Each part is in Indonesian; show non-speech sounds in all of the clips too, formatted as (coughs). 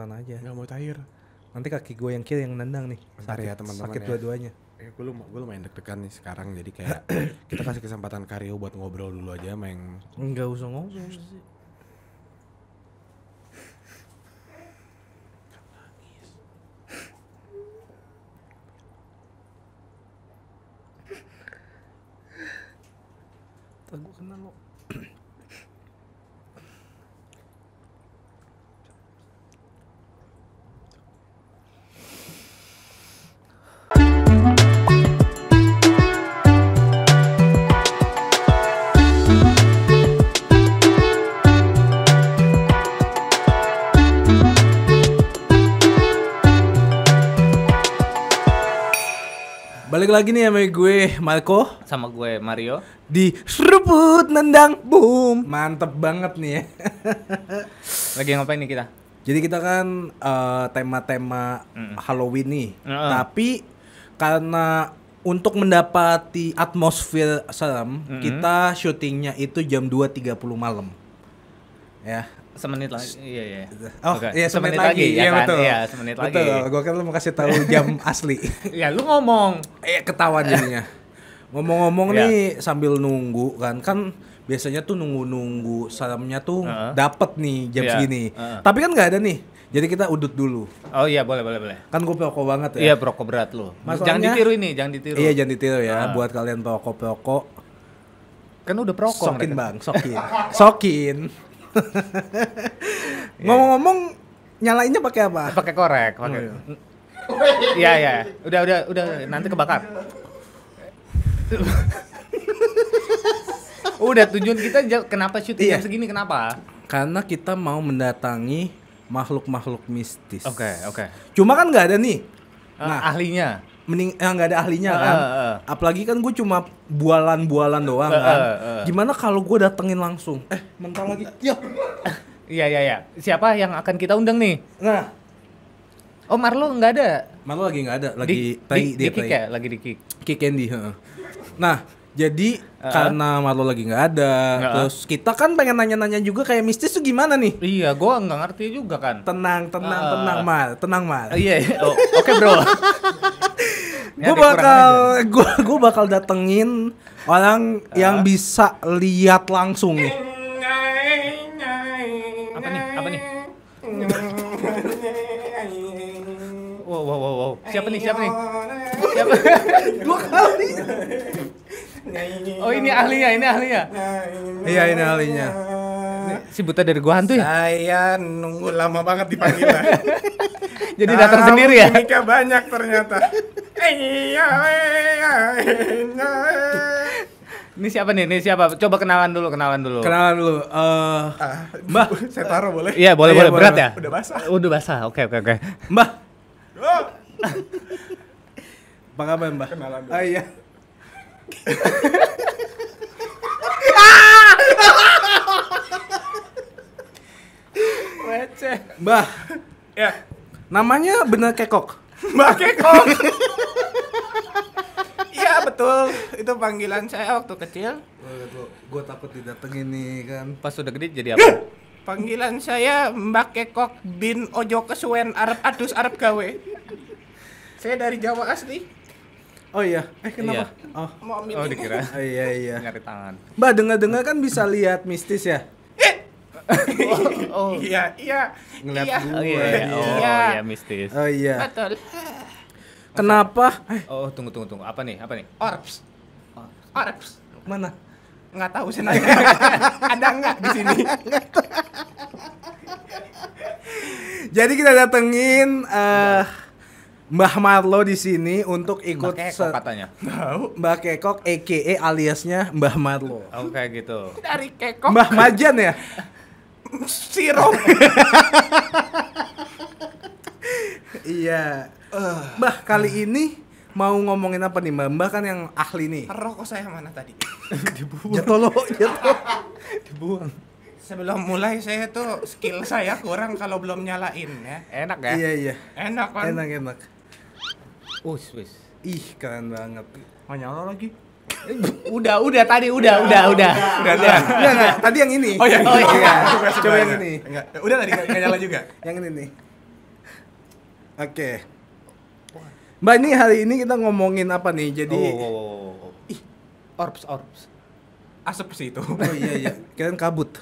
sana aja Gak mau cair nanti kaki gue yang kiri yang nendang nih Bentar ya teman-teman sakit ya. dua-duanya Eh ya, gue lumayan, gue lumayan deg-degan nih sekarang jadi kayak (clears throat) kita kasih kesempatan Karyo buat ngobrol dulu aja main nggak usah ngobrol sih Balik lagi nih sama gue Marco Sama gue Mario Di seruput nendang boom Mantep banget nih ya (laughs) Lagi ngapain nih kita? Jadi kita kan eh, tema-tema mm. Halloween nih mm -mm. Tapi karena untuk mendapati atmosfer serem mm -hmm. Kita syutingnya itu jam 2.30 malam Ya semenit lagi. Iya iya. Oh, okay. iya semenit, semenit lagi. Iya ya kan? betul. Iya, semenit betul. lagi. Betul. Gua kan lu mau kasih tahu jam (laughs) asli. Iya, lu ngomong. Eh ketahuan jadinya. Ngomong-ngomong iya. nih sambil nunggu kan kan biasanya tuh nunggu-nunggu salamnya tuh uh -huh. dapat nih jam yeah. segini. Uh -huh. Tapi kan nggak ada nih. Jadi kita udut dulu. Oh iya boleh boleh boleh. Kan gue perokok banget ya. Iya perokok berat lo. Masalahnya, jangan ditiru ini, jangan ditiru. Iya jangan ditiru ya. Uh. Buat kalian perokok perokok. Kan udah perokok. Sokin bang, sokin, sokin. (laughs) Ngomong-ngomong nyalainnya pakai apa? Pakai korek, pakai. Oh, iya. iya iya. Udah udah udah nanti kebakar. (laughs) udah tujuan kita kenapa syuting iya. segini kenapa? Karena kita mau mendatangi makhluk-makhluk mistis. Oke, okay, oke. Okay. Cuma kan nggak ada nih. Uh, nah, ahlinya mending eh, gak ada ahlinya kan. Uh, uh, Apalagi kan gue cuma bualan-bualan doang kan. Uh, uh, kan. Gimana kalau gue datengin langsung? Eh, mentah lagi. iya. Iya, iya, iya. Siapa yang akan kita undang nih? Nah. Oh, Marlo nggak ada. Marlo lagi nggak ada, lagi di, play, di, dia di kick ya, lagi di kick. Kick Candy, Nah, jadi uh -huh. karena Marlo lagi nggak ada, uh -huh. terus kita kan pengen nanya-nanya juga kayak mistis tuh gimana nih? Iya, Gue nggak ngerti juga kan. Tenang, tenang, uh. tenang Mar, tenang Mar. Uh, iya, iya. Oh, oke okay, bro. (laughs) gue bakal gue (laughs) gue bakal datengin orang uh. yang bisa lihat langsung nih apa nih apa nih wow wow wow wow siapa nih siapa nih siapa (laughs) dua kali oh ini ahlinya ini ahlinya iya ini ahlinya si buta dari gua hantu ya? Saya nunggu lama banget dipanggil. (laughs) Jadi datang sendiri ya? Nikah banyak ternyata. Ini siapa nih? Ini siapa? Coba kenalan dulu, kenalan dulu. Kenalan dulu. Uh, ah, Mbah, (laughs) saya taruh boleh? Iya, boleh, iya, boleh. Berat ya? Udah basah. Udah basah. Oke, oke, oke. Mbah. Oh. Apa kabar, Mbah? Kenalan dulu. Ah, iya. (laughs) Receh. Mbah. Ya. Namanya bener kekok. (laughs) Mbak Kekong. Iya betul, itu panggilan saya waktu kecil. Oh, iya, Gue takut didatengin nih kan. Pas udah gede jadi apa? Panggilan saya Mbak Kekok bin Ojo Kesuen Arab Adus Arab Gawe. Saya dari Jawa asli. Oh iya, eh kenapa? Iya. Oh, mau ambil oh dikira. Oh, iya iya. Nyari tangan. Mbak dengar-dengar kan bisa lihat mistis ya? Eh, oh, iya, iya. Ngeliat iya. gue. Oh, iya, iya. Oh, iya, iya. mistis. Oh iya. Betul. Kenapa? Eh. Oh, tunggu tunggu tunggu. Apa nih? Apa nih? Orbs. Orbs. Mana? Nggak tahu sih nanya. (laughs) Ada nggak di sini? (laughs) Jadi kita datengin uh, Mbah Marlo di sini untuk ikut Mbak katanya. Tahu? Mbak Kekok EKE aliasnya Mbah Marlo. Oke oh, okay, gitu. Dari Kekok. Mbah Majan ya? (laughs) sirom. iya. Uh. Bah kali ini mau ngomongin apa nih Mbah? Mbah kan yang ahli nih. Rokok saya mana tadi? (laughs) Dibuang. Jatuh lo, jatuh. (laughs) Dibuang. Sebelum mulai saya tuh skill saya kurang kalau belum nyalain ya. Enak ya? Iya iya. Enak kan? Enak enak. Us, us. Ih, keren banget. Mau nyala lagi? (laughs) udah, udah tadi udah, udah, udah. Udah, udah. Enggak, enggak. Tadi yang ini. Oh, yang oh, ini. Iya. Coba yang ini. Enggak. Udah tadi enggak nyala juga. yang ini nih. Oke. Okay. Mbak ini hari ini kita ngomongin apa nih? Jadi oh, oh, oh, oh. Ih, orbs orbs. Asap sih itu. Oh iya iya. Kalian kabut.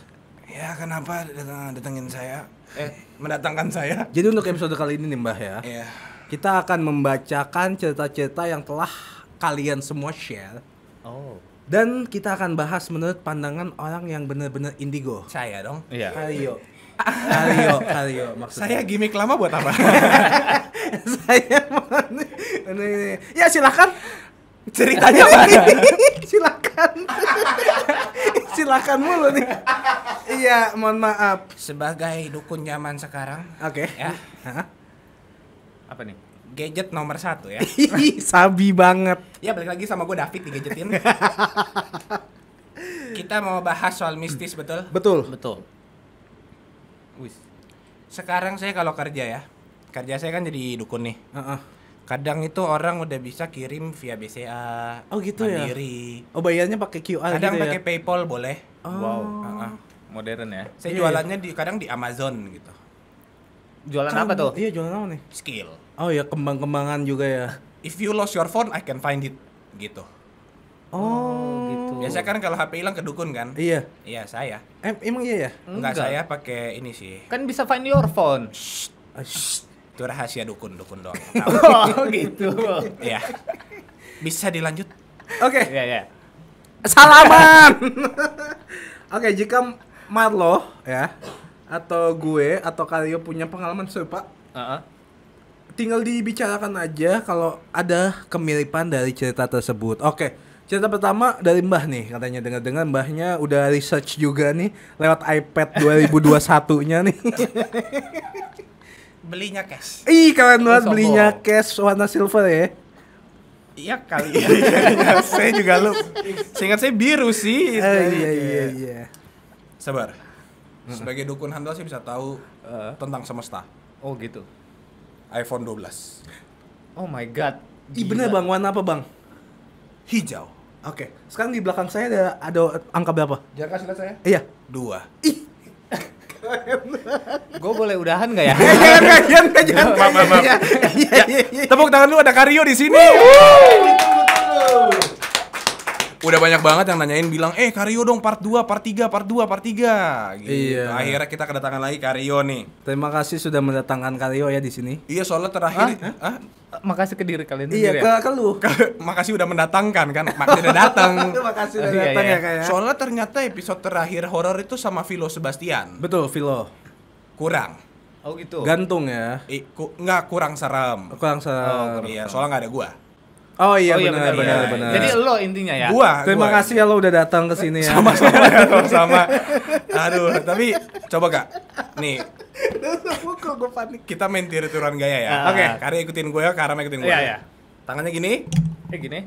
Ya kenapa datang, datangin saya? Eh, mendatangkan saya. Jadi untuk episode kali ini nih Mbah ya. Iya. Yeah. Kita akan membacakan cerita-cerita yang telah kalian semua share Oh. Dan kita akan bahas menurut pandangan orang yang benar-benar indigo. Saya dong. Iya. Kario, (laughs) Kario maksudnya. Saya gimmick lama buat apa? (laughs) Saya mau ini, ya silakan ceritanya mana? (laughs) silakan. silakan mulu nih. Iya, mohon maaf. Sebagai dukun zaman sekarang. Oke. Okay. Ya. Apa nih? gadget nomor satu ya. (laughs) Sabi banget. Ya balik lagi sama gue David di gadgetin. (laughs) Kita mau bahas soal mistis betul? Betul. Betul. Wis. Sekarang saya kalau kerja ya, kerja saya kan jadi dukun nih. Uh -uh. Kadang itu orang udah bisa kirim via BCA, oh gitu ya? mandiri. ya. Oh bayarnya pakai QR. Kadang gitu ya? pakai PayPal boleh. Oh. Wow. Uh -uh. Modern ya. Saya yeah. Iya. jualannya di kadang di Amazon gitu. Jualan kan, apa tuh? Iya jualan apa nih? Skill. Oh ya kembang-kembangan juga ya. If you lost your phone, I can find it. Gitu. Oh, oh gitu. Biasanya kan kalau HP hilang ke dukun kan? Iya. Iya saya. Em emang iya ya? Enggak, Enggak saya pakai ini sih. Kan bisa find your phone. Shh. Itu rahasia dukun dukun doang. (laughs) oh gitu. Iya. bisa dilanjut. Oke. Okay. Iya ya. Salaman. (laughs) Oke okay, jika Marlo ya atau gue atau kalian punya pengalaman serupa uh-huh. tinggal dibicarakan aja kalau ada kemiripan dari cerita tersebut oke okay. Cerita pertama dari Mbah nih katanya dengar-dengar Mbahnya udah research juga nih lewat iPad 2021-nya nih. (laughs) belinya cash. Ih, kalian banget belinya cash warna silver ya. Iya kali. Ya. (laughs) saya juga lu. Seingat saya biru sih. Uh, iya iya iya. Sabar. Sebagai dukun handal sih bisa tahu uh. tentang semesta. Oh gitu. iPhone 12. Oh my god. Ih bener bang, warna apa bang? Hijau. Oke, okay. sekarang di belakang saya ada, ada angka berapa? Jangan kasih lihat saya. Iya. Dua. Ih, (laughs) Gue boleh udahan gak ya? jangan, jangan, jangan. Maaf, jangan, maaf. Iya, iya, iya, ya, tepuk tangan lu ada Kario di sini. Wuh, wuh, wuh udah banyak banget yang nanyain bilang, "Eh, Karyo dong part 2, part 3, part 2, part 3." Gitu. Iya. Akhirnya kita kedatangan lagi Karyo nih. Terima kasih sudah mendatangkan Karyo ya di sini. Iya, soalnya terakhir Hah? Hah? Eh, makasih ke diri kalian Iya, ke, ya? ke lu. (laughs) makasih udah mendatangkan kan. (laughs) Makasih udah datang. makasih udah datang iya, ya, iya. ya kayak. Soalnya ternyata episode terakhir horor itu sama Vilo Sebastian. Betul, Vilo. Kurang. Oh gitu. Gantung ya. Eh, enggak kurang serem. Kurang serem. Oh, iya, soalnya nggak ada gua. Oh iya, oh, iya, benar, benar, benar, iya. benar. Jadi lo intinya ya. Gua. Terima gua. kasih ya lo udah datang ke sini ya. Sama sama, (laughs) sama sama. Aduh, tapi coba Kak. Nih. Pukul gua panik. Kita main tiru-tiruan gaya ya. Uh, Oke, okay. Karena ikutin gue ya, Karena ikutin gue. Iya, iya. Tangannya gini. Ya gini.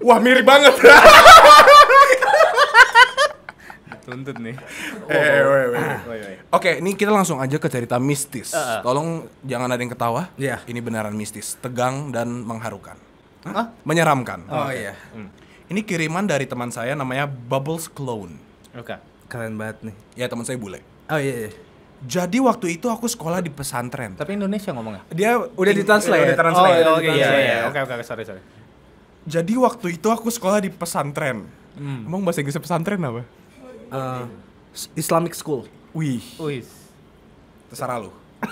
Wah, mirip banget. (laughs) Tuntut nih. (laughs) Eh, oh, oh. Oke, ini kita langsung aja ke cerita mistis. Uh, uh. Tolong jangan ada yang ketawa. Iya. Yeah. Ini beneran mistis, tegang dan mengharukan. Hah? Huh? Menyeramkan. Oh, oh iya. Hmm. Ini kiriman dari teman saya namanya Bubbles Clone. Oke. Okay. Keren banget nih. Ya, teman saya bule. Oh iya. iya. Jadi waktu itu aku sekolah di pesantren. Tapi Indonesia ngomongnya? Dia udah ditranslate. Udah Oh, iya, iya. Oke, oke, sorry, sorry. Jadi waktu itu aku sekolah di pesantren. Hmm. Emang bahasa Inggris pesantren apa? uh, Islamic School. Wih. Wih. Terserah lu. (laughs)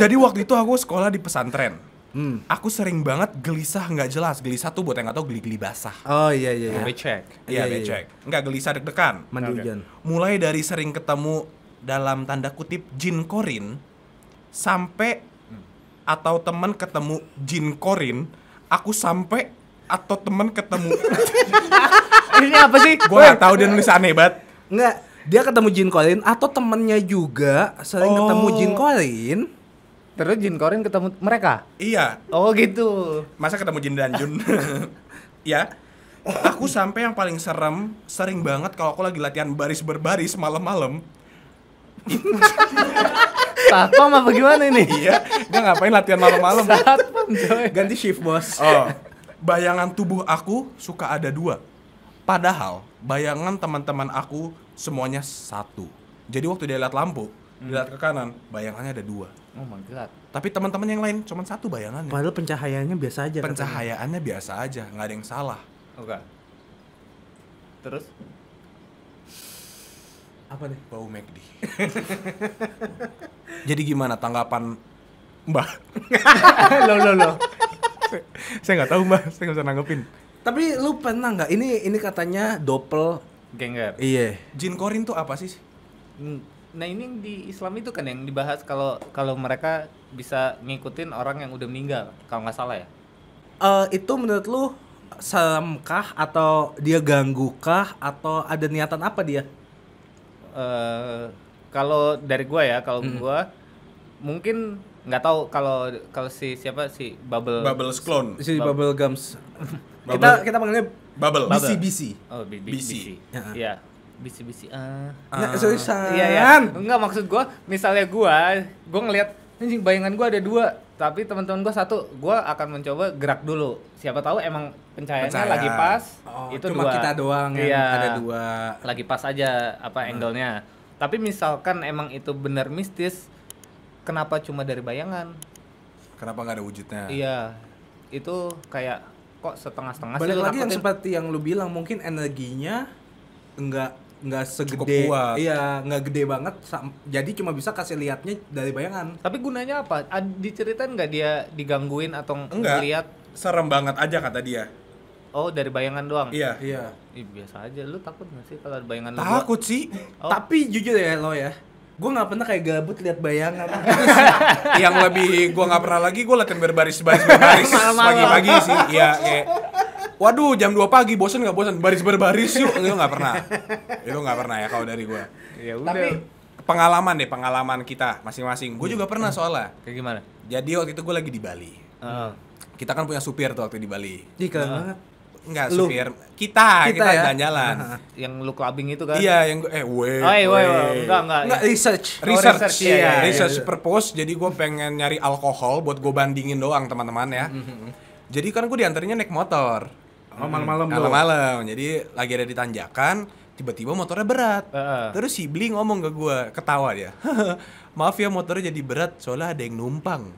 Jadi waktu itu aku sekolah di pesantren. Hmm. Aku sering banget gelisah nggak jelas. Gelisah tuh buat yang nggak tahu geli-geli basah. Oh iya iya. iya. Becek. Iya, yeah, iya, iya. becek. Nggak gelisah deg-degan. Mandi okay. Mulai dari sering ketemu dalam tanda kutip jin korin sampai hmm. atau teman ketemu jin korin, aku sampai atau teman ketemu (laughs) akhirnya apa sih? Gue gak tau dia nulis aneh banget. Enggak, dia ketemu Jin Colin atau temennya juga sering oh. ketemu Jin Colin. Terus Jin Colin ketemu mereka? Iya. Oh gitu. Masa ketemu Jin dan Jun? (laughs) ya. Aku sampai yang paling serem, sering banget kalau aku lagi latihan baris berbaris malam-malam. (laughs) Satpam apa bagaimana ini? iya, dia ngapain latihan malam-malam? Ganti shift bos. Oh, bayangan tubuh aku suka ada dua Padahal bayangan teman-teman aku semuanya satu. Jadi waktu dia lihat lampu, hmm. lihat ke kanan, bayangannya ada dua. Oh my god. Tapi teman-teman yang lain cuma satu bayangannya. Padahal pencahayaannya biasa aja. Pencahayaannya katanya. biasa aja, nggak ada yang salah. Oke. Okay. Terus? Apa nih? Bau McD. (laughs) Jadi gimana tanggapan Mbak? lo lo lo. saya nggak tahu Mbak, saya nggak bisa nanggepin. Tapi lu pernah nggak ini ini katanya doppel Ganger. Iya. Jin korin tuh apa sih? Nah ini di Islam itu kan yang dibahas kalau kalau mereka bisa ngikutin orang yang udah meninggal kalau nggak salah ya. Uh, itu menurut lu serem kah atau dia ganggu kah atau ada niatan apa dia? Uh, kalau dari gua ya kalau hmm. gua mungkin nggak tahu kalau kalau si siapa si bubble bubble clone si bubble gums kita kita panggilnya Bubble. BC BC. Oh, bisi BC. BC. Ya. BC iya. BC. Ah. Uh. Nah, ah. Iya ya. Enggak maksud gue misalnya gue gue ngelihat anjing bayangan gue ada dua, tapi teman-teman gue satu, gue akan mencoba gerak dulu. Siapa tahu emang pencahayaannya Pencahaya. lagi pas. Oh, itu cuma dua. kita doang yang iya. ada dua. Lagi pas aja apa hmm. angle-nya. Tapi misalkan emang itu benar mistis, kenapa cuma dari bayangan? Kenapa nggak ada wujudnya? Iya, itu kayak kok setengah-setengah balik lagi yang seperti yang lu bilang mungkin energinya enggak nggak segede kuat. iya nggak gede banget jadi cuma bisa kasih liatnya dari bayangan tapi gunanya apa diceritain nggak dia digangguin atau nggak lihat? serem banget aja kata dia oh dari bayangan doang iya iya Ih, biasa aja lu takut nggak sih kalau bayangan takut lu takut sih oh. tapi jujur ya lo ya gue nggak pernah kayak gabut liat bayangan (laughs) yang lebih gue nggak pernah lagi gue latihan berbaris baris berbaris pagi-pagi sih ya kayak waduh jam 2 pagi bosen nggak bosen baris berbaris yuk itu nggak pernah itu nggak pernah ya kalau dari gue ya udah Tapi, pengalaman deh pengalaman kita masing-masing gue juga pernah soalnya kayak gimana jadi waktu itu gue lagi di Bali uh. kita kan punya supir tuh waktu di Bali Ih, keren banget Enggak, lu. supir. Kita, kita, kita ya? jalan-jalan. (laughs) Yang lu clubbing itu kan? Iya, yang eh woi Oh, iya, weh. Enggak, enggak. Enggak research. Oh, research. Oh, research, iya, iya, iya, research iya. purpose. Jadi gue pengen nyari alkohol buat gue bandingin doang, teman-teman ya. Mm -hmm. Jadi kan gue diantarinya naik motor. Oh, malam-malam hmm. Malam-malam. Jadi lagi ada di tanjakan, tiba-tiba motornya berat. Uh -uh. Terus si Bling ngomong ke gue, ketawa dia. (laughs) Maaf ya motornya jadi berat soalnya ada yang numpang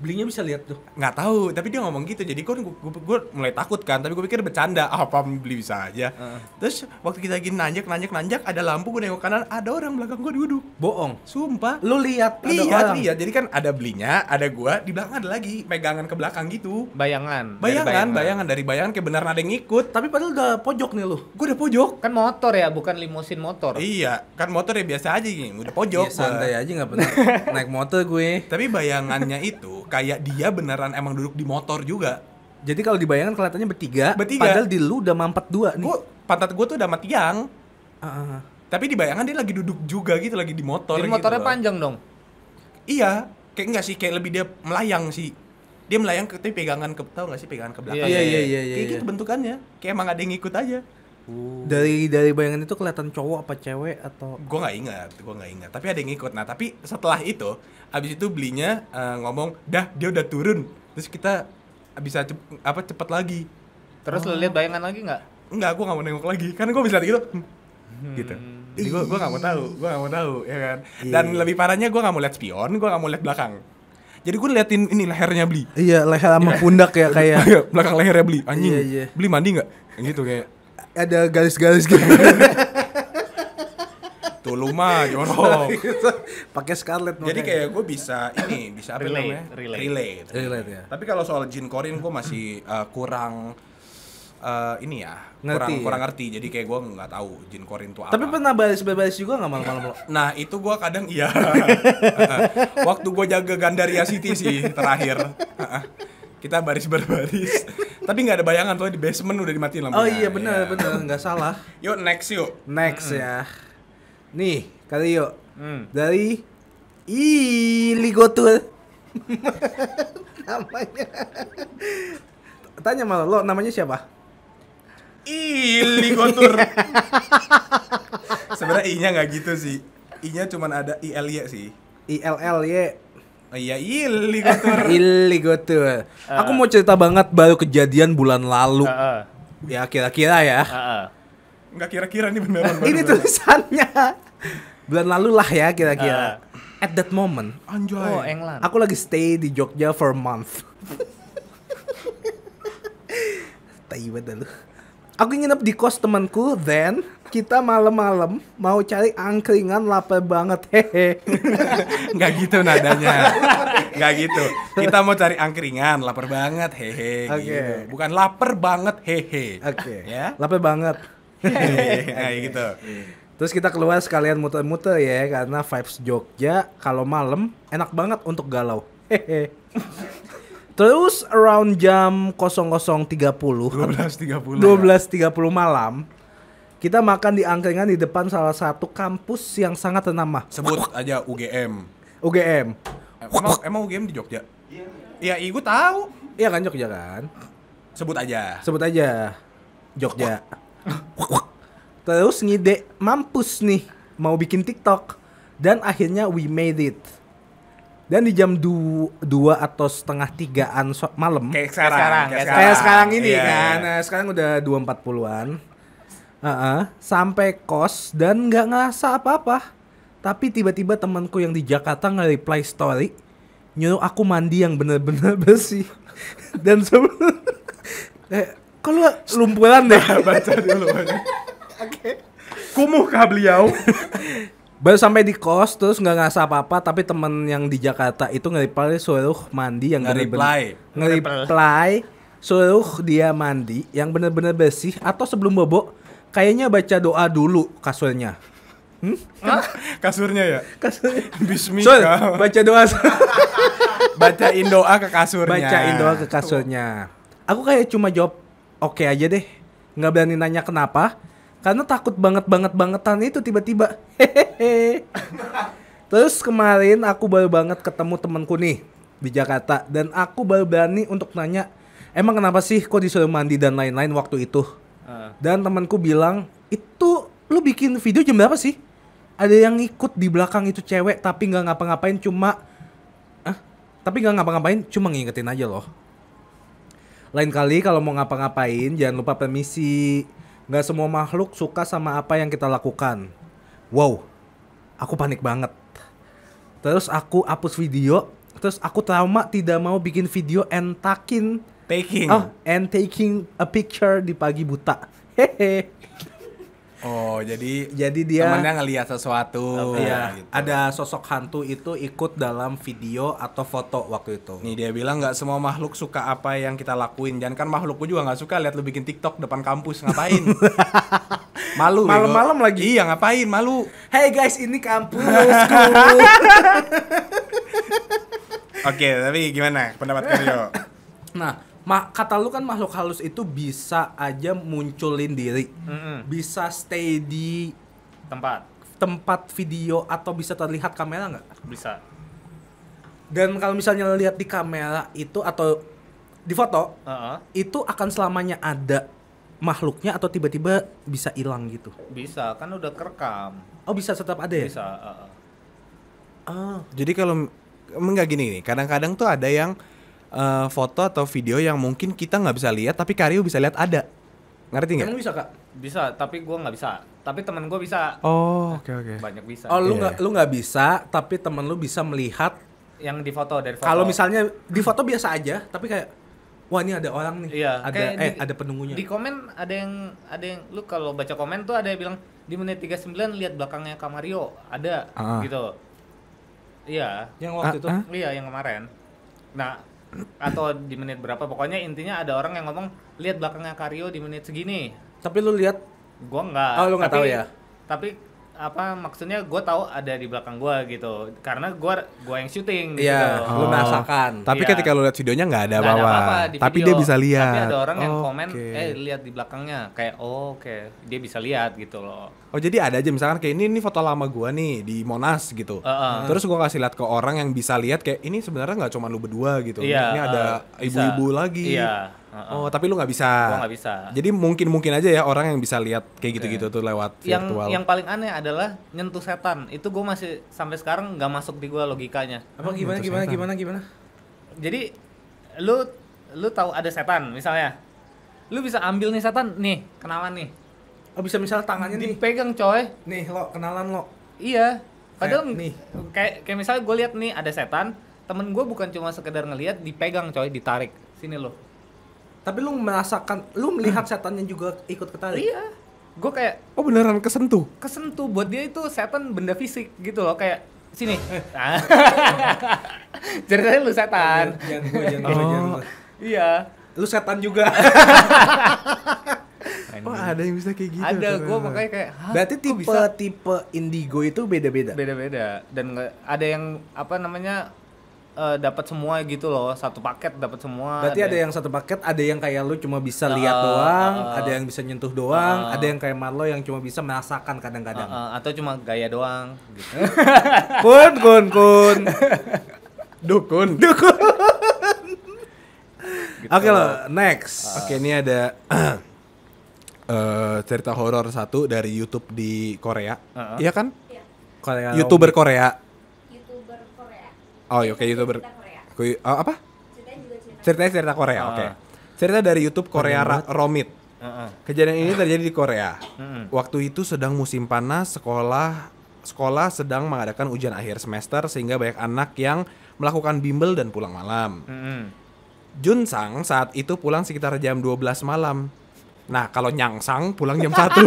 belinya bisa lihat tuh nggak tahu tapi dia ngomong gitu jadi gue gue mulai takut kan tapi gue pikir bercanda ah, apa beli bisa aja uh. terus waktu kita lagi nanjak nanjak nanjak ada lampu gue nengok kanan ada orang belakang gue duduk bohong sumpah lu lihat lihat lihat jadi kan ada belinya ada gue di belakang ada lagi pegangan ke belakang gitu bayangan bayangan bayangan. bayangan dari bayangan kayak benar ada yang ngikut tapi padahal udah pojok nih lu gue udah pojok kan motor ya bukan limusin motor iya kan motor ya biasa aja gini udah pojok ya, santai aja nggak pernah (laughs) naik motor gue tapi bayangannya itu kayak dia beneran emang duduk di motor juga. Jadi kalau dibayangkan kelihatannya bertiga, bertiga. padahal di lu udah mampet dua nih. Gua, pantat gue tuh udah mati yang. Uh. Ah, ah. Tapi dibayangkan dia lagi duduk juga gitu, lagi di motor. Jadi gitu motornya gitu panjang dong? Iya, kayak enggak sih, kayak lebih dia melayang sih. Dia melayang tapi pegangan ke tau gak sih pegangan ke belakang. Iya iya iya iya. Kayak gitu iya. gitu bentukannya. Kayak emang ada yang ngikut aja. Dari dari bayangan itu kelihatan cowok apa cewek atau gue nggak ingat, gue nggak ingat. Tapi ada yang ikut Nah, tapi setelah itu habis itu belinya uh, ngomong, "Dah, dia udah turun." Terus kita bisa cep, apa cepat lagi. Terus oh. lo lihat bayangan lagi nggak? Nggak, gue nggak mau nengok lagi. Karena gue bisa lihat gitu. Hmm. Gitu. Jadi gue gue nggak mau tahu, gue nggak mau tahu, ya kan. Yeah. Dan iya. lebih parahnya gue nggak mau lihat spion, gue nggak mau lihat belakang. Jadi gue liatin ini lehernya beli. Iya, leher sama iya. pundak ya kayak. (laughs) Iya, belakang lehernya beli. Anjing. Iya, iya. Beli mandi nggak? Gitu kayak ada garis-garis gitu. (laughs) Tuh lu mah jorok. (laughs) Pakai scarlet. Jadi kayak gue bisa ini bisa apa relate, namanya? Relate. Relate. relate ya. Tapi kalau soal Jin Korin gue masih uh, kurang uh, ini ya ngerti, kurang ya? kurang ngerti jadi kayak gue nggak tahu jin korin itu apa tapi pernah balas balas juga nggak malam-malam lo (laughs) nah itu gue kadang iya waktu gue jaga Gandaria City sih terakhir kita baris berbaris (laughs) tapi nggak ada bayangan tuh di basement udah dimatiin lampunya oh iya benar yeah. benar nggak salah (laughs) yuk next yuk next mm. ya nih kali yuk mm. dari ligotul (laughs) namanya tanya malah lo namanya siapa Iligotur sebenarnya i nya nggak gitu sih i nya cuma ada i l y sih i l l y Oh iya iligotur (laughs) iligotur Uh, Aku mau cerita banget baru kejadian bulan lalu. Uh, uh. Ya kira-kira ya. Uh, uh. Nggak kira-kira nih beneran. (laughs) ini tulisannya. bulan lalu lah ya kira-kira. Uh. At that moment. Anjay. Oh, England. Aku lagi stay di Jogja for a month. (laughs) Tai banget lu. Aku nginep di kos temanku, then kita malam-malam mau cari angkringan lapar banget hehe nggak gitu nadanya nggak gitu kita mau cari angkringan lapar banget hehe okay. gitu bukan lapar banget hehe oke okay. ya lapar banget hehehe nah, gitu Terus kita keluar sekalian muter-muter ya karena vibes Jogja kalau malam enak banget untuk galau. Hehe. Terus around jam 00.30 12.30 12.30 malam kita makan di angkringan di depan salah satu kampus yang sangat ternama. Sebut aja UGM. UGM. Emang, emang UGM di Jogja? Iya. Iya, gue tahu. Iya kan Jogja kan? Sebut aja. Sebut aja. Jogja. Terus ngide mampus nih mau bikin TikTok dan akhirnya we made it. Dan di jam 2, atau setengah tigaan so malam. Kayak sekarang, kayak sekarang, kayak sekarang. Kayak sekarang ini yeah. kan. Nah, sekarang udah 2.40-an uh -uh, sampai kos dan nggak ngerasa apa-apa. Tapi tiba-tiba temanku yang di Jakarta nge-reply story nyuruh aku mandi yang bener-bener (laughs) bersih. dan sebelum (laughs) eh, kalau lumpuran deh (laughs) baca dulu. Oke. Okay. Kumuh kah beliau? Baru sampai di kos terus nggak ngerasa apa-apa tapi temen yang di Jakarta itu nge-reply suruh mandi yang nge-reply. Nge-reply suruh dia mandi yang bener-bener bersih atau sebelum bobok kayaknya baca doa dulu kasurnya. Hmm? Kasurnya ya? Kasurnya. Bismika. So, baca doa. (laughs) Bacain doa ke kasurnya. Bacain doa ke kasurnya. Aku kayak cuma jawab oke okay aja deh. Nggak berani nanya kenapa. Karena takut banget banget bangetan itu tiba-tiba. (laughs) Terus kemarin aku baru banget ketemu temenku nih di Jakarta dan aku baru berani untuk nanya emang kenapa sih kok disuruh mandi dan lain-lain waktu itu Ah. Dan temanku bilang, "Itu lu bikin video jam berapa sih?" Ada yang ikut di belakang itu cewek tapi nggak ngapa-ngapain cuma ah, tapi nggak ngapa-ngapain cuma ngingetin aja loh. Lain kali kalau mau ngapa-ngapain jangan lupa permisi. Gak semua makhluk suka sama apa yang kita lakukan. Wow, aku panik banget. Terus aku hapus video, terus aku trauma tidak mau bikin video entakin Taking. Oh, and taking a picture di pagi buta. Hehe. Oh, jadi jadi dia temannya ngelihat sesuatu. Okay. ya iya, Gitu. Ada sosok hantu itu ikut dalam video atau foto waktu itu. Nih dia bilang nggak semua makhluk suka apa yang kita lakuin. Jangan kan makhlukku juga nggak suka lihat lu bikin TikTok depan kampus ngapain? (laughs) malu. Malam-malam lagi. Iya ngapain malu. Hey guys, ini kampusku. (laughs) Oke, okay, tapi gimana pendapat Karyo? nah, ma kata lu kan makhluk halus itu bisa aja munculin diri mm-hmm. bisa stay di tempat tempat video atau bisa terlihat kamera nggak bisa dan kalau misalnya lihat di kamera itu atau di foto uh-uh. itu akan selamanya ada makhluknya atau tiba-tiba bisa hilang gitu bisa kan udah kerekam oh bisa tetap ada ya bisa uh-uh. Oh. jadi kalau enggak gini nih kadang-kadang tuh ada yang uh, foto atau video yang mungkin kita nggak bisa lihat tapi Karyo bisa lihat ada ngerti nggak? Kamu bisa kak? Bisa, tapi gue nggak bisa. Tapi teman gue bisa. Oh, oke okay, oke. Okay. Banyak bisa. Oh, lu iya, nggak yeah. lu nggak bisa, tapi teman lu bisa melihat yang di foto dari foto. Kalau misalnya di foto biasa aja, tapi kayak wah ini ada orang nih. Iya. Ada eh di, ada penunggunya. Di komen ada yang ada yang lu kalau baca komen tuh ada yang bilang di menit 39 lihat belakangnya Kamario ada uh ah. -huh. gitu. Iya. Yang waktu uh ah, -huh. itu? Ah. Iya, yang kemarin. Nah, atau di menit berapa pokoknya intinya ada orang yang ngomong lihat belakangnya Kario di menit segini tapi lu lihat gua nggak oh, lu nggak tahu ya tapi apa maksudnya gue tahu ada di belakang gue gitu karena gue gue yang syuting gitu yeah, Oh. lu merasakan tapi yeah. ketika lu lihat videonya nggak ada apa-apa tapi dia bisa lihat tapi ada orang oh, yang komen okay. eh lihat di belakangnya kayak oh, oke okay. dia bisa lihat gitu loh oh jadi ada aja misalkan kayak ini ini foto lama gue nih di Monas gitu. Uh, uh. Terus gue kasih lihat ke orang yang bisa lihat kayak ini sebenarnya nggak cuma lu berdua gitu. Yeah, ini ada eh, ibu-ibu lagi. Iya. Yeah. Uh-uh. Oh, tapi lu nggak bisa. Gua nggak bisa. Jadi mungkin mungkin aja ya orang yang bisa lihat kayak gitu-gitu okay. Iya. tuh lewat yang, virtual. Yang paling aneh adalah nyentuh setan. Itu gue masih sampai sekarang nggak masuk di gue logikanya. Apa gimana gimana setan. gimana gimana? Jadi lu lu tahu ada setan misalnya. Lu bisa ambil nih setan nih, kenalan nih. Oh, bisa misalnya tangannya dipegang coy nih lo kenalan lo iya padahal kayak, nih kayak kayak misalnya gue liat nih ada setan temen gue bukan cuma sekedar ngelihat dipegang coy ditarik sini lo tapi lo merasakan lo melihat setannya juga ikut ketarik iya gue kayak oh beneran kesentuh kesentuh buat dia itu setan benda fisik gitu loh kayak sini eh. (laughs) ceritanya lu setan jangan gue jangan gue oh. iya lu setan juga (laughs) anjing. Oh, ada yang bisa kayak gitu. Ada, gue makanya kayak Hah, Berarti tipe tipe indigo itu beda-beda. Beda-beda dan ada yang apa namanya uh, dapat semua gitu loh satu paket dapat semua berarti ada, ada yang satu paket ada yang kayak lu cuma bisa uh, lihat doang uh, ada yang bisa nyentuh doang uh, ada yang kayak Marlo yang cuma bisa merasakan kadang-kadang uh, uh, atau cuma gaya doang gitu. (laughs) kun kun kun dukun (laughs) dukun gitu. oke okay, loh next uh. oke okay, ini ada (clears throat) uh, cerita horor satu dari YouTube di Korea. Uh-huh. Iya kan? Iya. Korea YouTuber Korea. YouTuber Korea. Oh, iya, oke okay, YouTuber. Cerita Korea. Kui, uh, apa? Ceritanya cerita. cerita Korea, uh-huh. oke. Okay. Ah. Cerita dari YouTube Korea Ra- Romit. Uh-huh. Kejadian ini terjadi di Korea. Uh-huh. Waktu itu sedang musim panas, sekolah sekolah sedang mengadakan ujian akhir semester sehingga banyak anak yang melakukan bimbel dan pulang malam. Uh-huh. Jun Sang saat itu pulang sekitar jam 12 malam Nah kalau nyangsang pulang jam satu.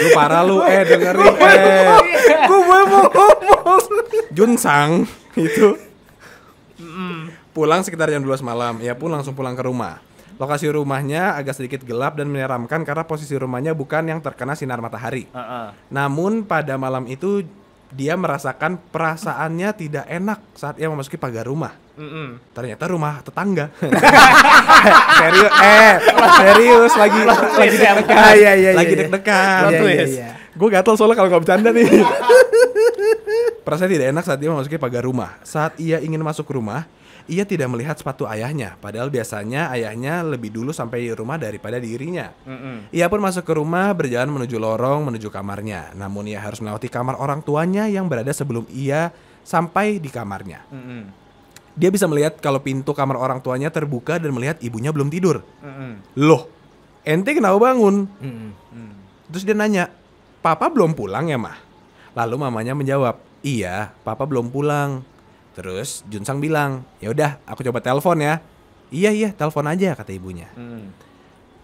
lu parah lu eh dengerin eh. Gue mau ngomong. Junsang itu pulang sekitar jam 12 malam. Ya pun langsung pulang ke rumah. Lokasi rumahnya agak sedikit gelap dan menyeramkan karena posisi rumahnya bukan yang terkena sinar matahari. Uh -uh. Namun pada malam itu dia merasakan perasaannya tidak enak saat ia memasuki pagar rumah. Mm-mm. Ternyata rumah tetangga. (laughs) serius, eh serius lagi lagi deg ya, ya, lagi iya, iya. deg-degan. Ya, ya, Gue gatel soalnya kalau nggak bercanda nih. (laughs) Perasaan tidak enak saat dia memasuki pagar rumah. Saat ia ingin masuk rumah, ia tidak melihat sepatu ayahnya. Padahal biasanya ayahnya lebih dulu sampai rumah daripada dirinya. Mm-mm. Ia pun masuk ke rumah, berjalan menuju lorong, menuju kamarnya. Namun ia harus melewati kamar orang tuanya yang berada sebelum ia sampai di kamarnya. Mm-mm dia bisa melihat kalau pintu kamar orang tuanya terbuka dan melihat ibunya belum tidur. Mm-hmm. Loh, ente kenapa bangun? Mm-hmm. Terus dia nanya, papa belum pulang ya mah? Lalu mamanya menjawab, iya, papa belum pulang. Terus Junsang bilang, ya udah, aku coba telepon ya. Iya iya, telepon aja kata ibunya. Mm.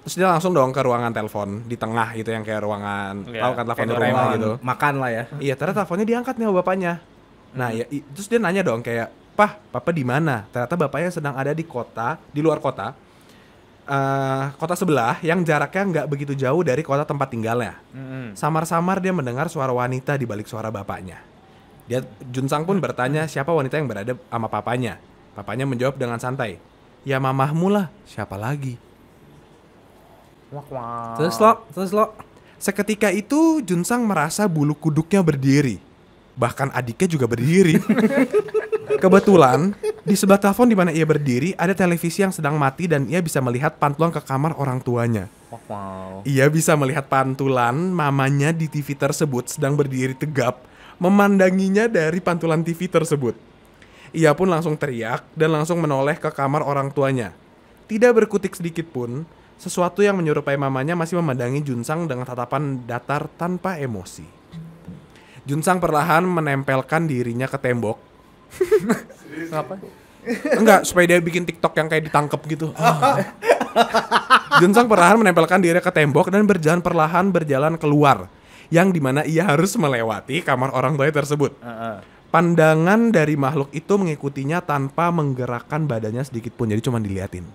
terus dia langsung dong ke ruangan telepon di tengah gitu yang kayak ruangan yeah, tahu kan telepon rumah gitu makan lah ya iya ternyata teleponnya diangkat nih bapaknya nah mm ya terus dia nanya dong kayak Pak, papa di mana? Ternyata bapaknya sedang ada di kota, di luar kota. Uh, kota sebelah yang jaraknya nggak begitu jauh dari kota tempat tinggalnya. Mm-hmm. Samar-samar dia mendengar suara wanita di balik suara bapaknya. Dia Junsang pun bertanya siapa wanita yang berada sama papanya. Papanya menjawab dengan santai, "Ya mamahmu lah, siapa lagi?" Terus lo, terus lo. Seketika itu Junsang merasa bulu kuduknya berdiri bahkan adiknya juga berdiri. Kebetulan di sebelah telepon di mana ia berdiri ada televisi yang sedang mati dan ia bisa melihat pantulan ke kamar orang tuanya. Wow. Ia bisa melihat pantulan mamanya di TV tersebut sedang berdiri tegap memandanginya dari pantulan TV tersebut. Ia pun langsung teriak dan langsung menoleh ke kamar orang tuanya. Tidak berkutik sedikit pun, sesuatu yang menyerupai mamanya masih memandangi Junsang dengan tatapan datar tanpa emosi. Junsang perlahan menempelkan dirinya ke tembok. Kenapa? Enggak, supaya dia bikin TikTok yang kayak ditangkep gitu. (laughs) Jun Junsang perlahan menempelkan dirinya ke tembok dan berjalan perlahan berjalan keluar, yang dimana ia harus melewati kamar orang tua tersebut. Pandangan dari makhluk itu mengikutinya tanpa menggerakkan badannya sedikit pun, jadi cuma diliatin.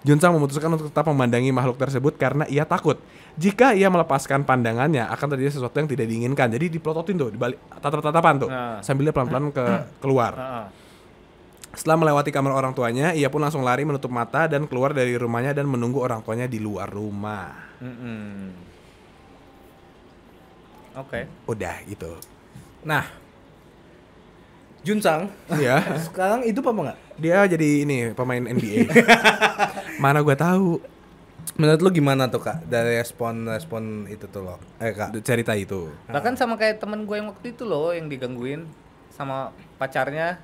Junsang memutuskan untuk tetap memandangi makhluk tersebut karena ia takut. Jika ia melepaskan pandangannya, akan terjadi sesuatu yang tidak diinginkan. Jadi diplototin tuh, dibalik tatap-tatapan tuh, nah. sambil dia pelan-pelan ke keluar. Nah. Ah. Setelah melewati kamar orang tuanya, ia pun langsung lari menutup mata dan keluar dari rumahnya dan menunggu orang tuanya di luar rumah. Mm -hmm. Oke. Okay. Udah gitu. Nah, Junsang, Iya. (laughs) sekarang itu apa enggak? dia jadi ini pemain NBA. (laughs) Mana gue tahu. Menurut lu gimana tuh kak dari respon respon itu tuh lo? Eh kak cerita itu. Bahkan sama kayak temen gue yang waktu itu loh yang digangguin sama pacarnya.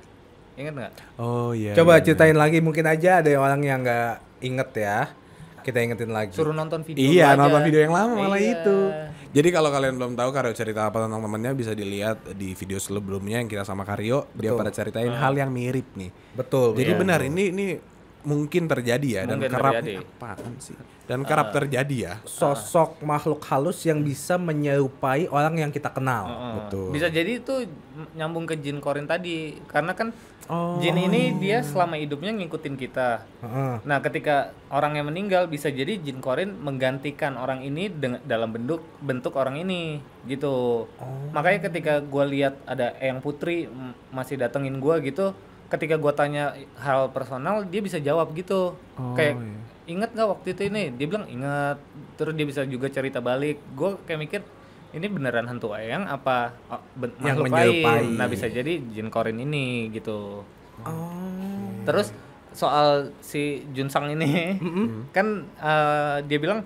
inget nggak? Oh iya. Coba iya, iya. ceritain iya. lagi mungkin aja ada orang yang nggak inget ya kita ingetin lagi. Suruh nonton video Iya, aja. nonton video yang lama iya. malah itu. Jadi kalau kalian belum tahu Karyo cerita apa tentang temennya bisa dilihat di video sebelumnya yang kita sama Karyo, Betul. dia pada ceritain ah. hal yang mirip nih. Betul. Jadi iya. benar ini ini mungkin terjadi ya mungkin dan kerap terjadi. sih dan kerap ah. terjadi ya ah. sosok uh, makhluk halus yang bisa menyerupai orang yang kita kenal uh, betul bisa jadi itu nyambung ke jin korin tadi karena kan oh, jin ini dia selama hidupnya ngikutin kita uh, nah ketika orang yang meninggal bisa jadi jin korin menggantikan orang ini dalam bentuk bentuk orang ini gitu oh. makanya ketika gue lihat ada yang putri masih datengin gue gitu ketika gua tanya hal personal dia bisa jawab gitu oh, kayak iya. inget nggak waktu itu ini dia bilang inget terus dia bisa juga cerita balik gue kayak mikir ini beneran hantu ayang apa oh, ben, yang menyerupai nah bisa jadi jin korin ini gitu oh. terus soal si Junsang ini mm -hmm. (laughs) kan uh, dia bilang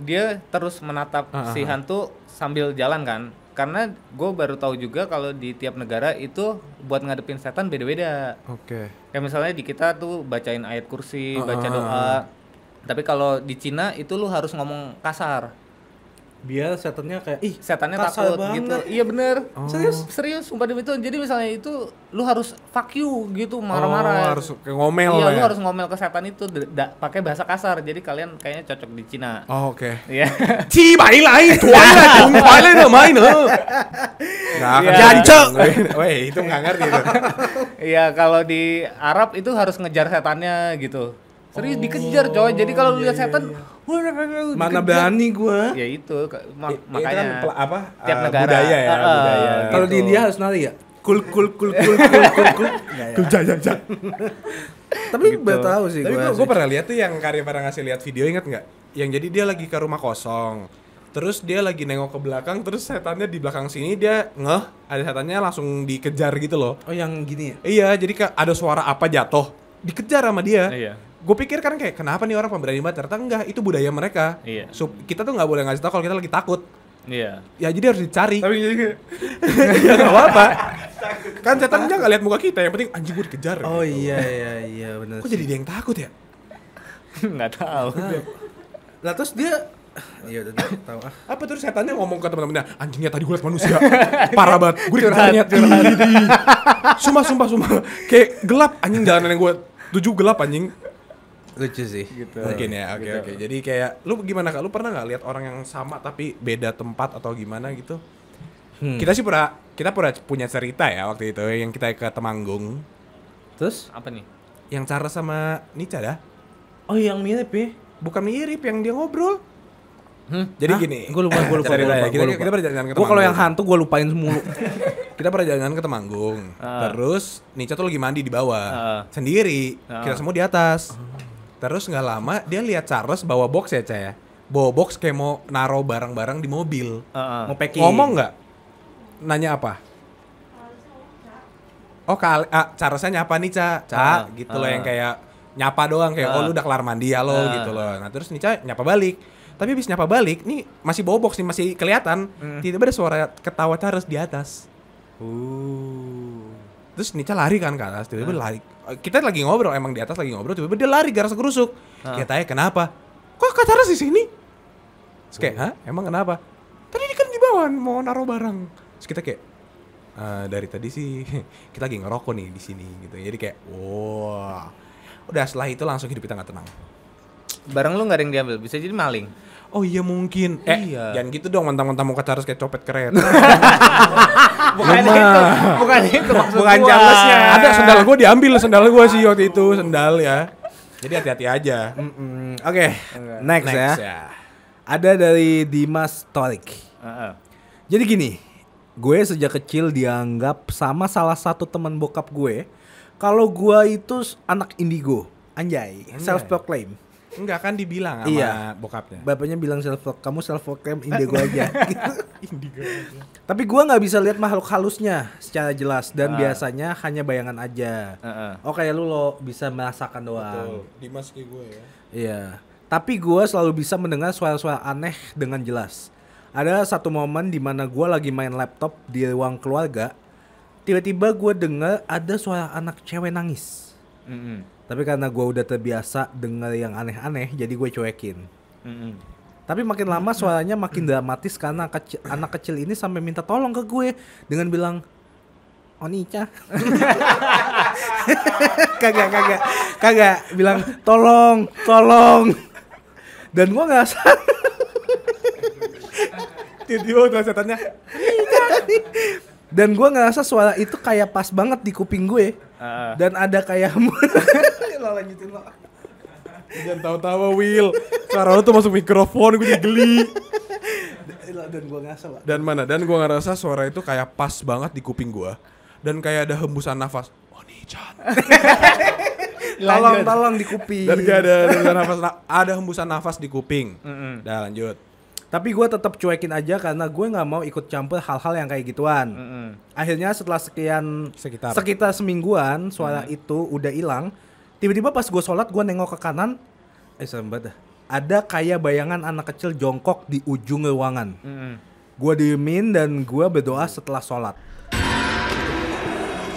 dia terus menatap uh ah, -huh. si ah, ah. hantu sambil jalan kan karena gue baru tahu juga kalau di tiap negara itu buat ngadepin setan beda-beda. Oke. Okay. Kayak misalnya di kita tuh bacain ayat kursi, uh, baca doa. Tapi kalau di Cina itu lu harus ngomong kasar biar setannya kayak ih setannya takut gitu. banget. gitu iya bener oh. serius serius sumpah demi itu jadi misalnya itu lu harus fuck you gitu marah-marah oh, harus kayak ngomel iya ya. lu harus ngomel ke setan itu pakai bahasa kasar jadi kalian kayaknya cocok di Cina oh oke okay. iya ci bai lai tuai lai (laughs) main pai lai main jancok weh itu nggak ngerti itu iya kalau di Arab itu harus ngejar setannya gitu serius oh, dikejar coy jadi kalau lu oh, lihat iya, setan iya, iya. Mana berani gue? Ya itu mak ya, makanya itu kan apa? Tiap eh, negara budaya ya, uh, budaya. Kalau di gitu. India harus nari ya. Kul kul kul kul kul kul kul. (laughs) Kul jang jang jang. Tapi gitu. tahu sih Tapi gue pernah lihat tuh yang karya pernah ngasih lihat video inget nggak? Yang jadi dia lagi ke rumah kosong terus dia lagi nengok ke belakang terus setannya di belakang sini dia ngeh ada setannya langsung dikejar gitu loh oh yang gini ya iya jadi ada suara apa jatuh dikejar sama dia iya gue pikir kan kayak kenapa nih orang pemberani banget ternyata enggak itu budaya mereka iya. so, kita tuh nggak boleh ngasih tau kalau kita lagi takut Iya. Ya jadi harus dicari. Tapi jadi (laughs) ya nggak apa-apa. kan setan aja nggak lihat muka kita, yang penting anjing gue dikejar. Oh gitu. iya iya iya benar. Kok jadi dia yang takut ya? (laughs) nggak tahu. Nah, lah terus dia Iya udah tahu ah. Apa terus setannya ngomong ke teman-temannya, anjingnya tadi gue liat manusia. (laughs) Parah banget. Gue dikatanya Sumpah sumpah sumpah. Kayak gelap anjing jalanan yang gue tujuh gelap anjing lucu sih gitu. mungkin ya oke okay, gitu. oke okay. jadi kayak lu gimana kak lu pernah nggak lihat orang yang sama tapi beda tempat atau gimana gitu hmm. kita sih pernah kita pernah punya cerita ya waktu itu yang kita ke Temanggung terus apa nih yang cara sama Nica dah oh yang mirip ya bukan mirip yang dia ngobrol Hmm? Jadi Hah? gini, gue lupa, gue (laughs) lupa, gue ya. lupa, ya. kita, lupa. (laughs) Kita pernah jalan ke Temanggung. Gue kalau yang hantu gue lupain semulu. kita pernah jalan ke Temanggung. Uh. Terus Nica tuh lagi mandi di bawah uh. sendiri. Uh. Kita semua di atas. Uh Terus nggak lama dia lihat Charles bawa box ya cah ya? Bawa box kayak mau naro barang-barang di mobil. Uh -uh. Mau packing. Ngomong nggak? Nanya apa? Oh kali, ah, Charlesnya nyapa nih Ca, Ca uh, gitu uh. loh ah. yang kayak nyapa doang kayak uh. oh ah. lu udah kelar mandi ya lo uh. gitu loh. Nah terus nih cah nyapa balik. Tapi habis nyapa balik nih masih bawa box nih masih kelihatan. Mm. Tiba-tiba ada suara ketawa Charles di atas. Uh. Terus Nica lari kan ke atas, tiba-tiba lari kita lagi ngobrol emang di atas lagi ngobrol tiba-tiba dia lari garas gerusuk uh. kita tanya kenapa kok Kataras di sini terus kayak iya. hah emang kenapa tadi dia kan di bawah mau naruh barang terus kita kayak e, dari tadi sih (laughs) kita lagi ngerokok nih di sini gitu jadi kayak wah udah setelah itu langsung hidup kita nggak tenang barang lu nggak ada yang diambil bisa jadi maling oh iya mungkin eh, iya. jangan gitu dong mentang-mentang mau kata kayak copet keren (laughs) bukan Luma. itu bukan itu maksud bukan gua. ada sendal gue diambil sendal gue sih waktu itu sendal ya jadi hati-hati aja mm -mm. oke okay, next, next ya. ya ada dari Dimas Torik uh -uh. jadi gini gue sejak kecil dianggap sama salah satu teman bokap gue kalau gue itu anak indigo anjay, anjay. self proclaim Enggak kan dibilang sama iya. bokapnya. Bapaknya bilang self -talk. kamu self cam indigo (laughs) aja. indigo aja. Tapi gua nggak bisa lihat makhluk halusnya secara jelas dan uh. biasanya hanya bayangan aja. Uh -uh. Oh kayak lu lo bisa merasakan doang. Betul. Dimas kayak gue ya. Iya. Tapi gue selalu bisa mendengar suara-suara aneh dengan jelas. Ada satu momen di mana gue lagi main laptop di ruang keluarga. Tiba-tiba gue dengar ada suara anak cewek nangis. Mm -hmm tapi karena gue udah terbiasa dengar yang aneh-aneh jadi gue cuekin mm-hmm. tapi makin lama suaranya makin dramatis karena keci- anak kecil ini sampai minta tolong ke gue dengan bilang Onica (laughs) kagak kagak kagak bilang tolong tolong dan nggak sadar (laughs) tiba-tiba udah setannya dan gue ngerasa suara itu kayak pas banget di kuping gue uh. dan ada kayak (laughs) lah lanjutin lah. Jangan tawa-tawa Will. sekarang lo tuh masuk mikrofon gue jadi geli. Dan gue ngerasa lah. Dan mana? Dan gue ngerasa suara itu kayak pas banget di kuping gue. Dan kayak ada hembusan nafas. Oh nih Chan. (laughs) Talang-talang di kuping. Dan gak ada hembusan nafas. Nah, ada hembusan nafas di kuping. Mm -hmm. lanjut. Tapi gue tetap cuekin aja karena gue nggak mau ikut campur hal-hal yang kayak gituan. Mm -hmm. Akhirnya setelah sekian sekitar sekitar semingguan suara mm -hmm. itu udah hilang tiba-tiba pas gue sholat gue nengok ke kanan eh sambat dah ada kayak bayangan anak kecil jongkok di ujung ruangan mm -hmm. gue diemin dan gue berdoa setelah sholat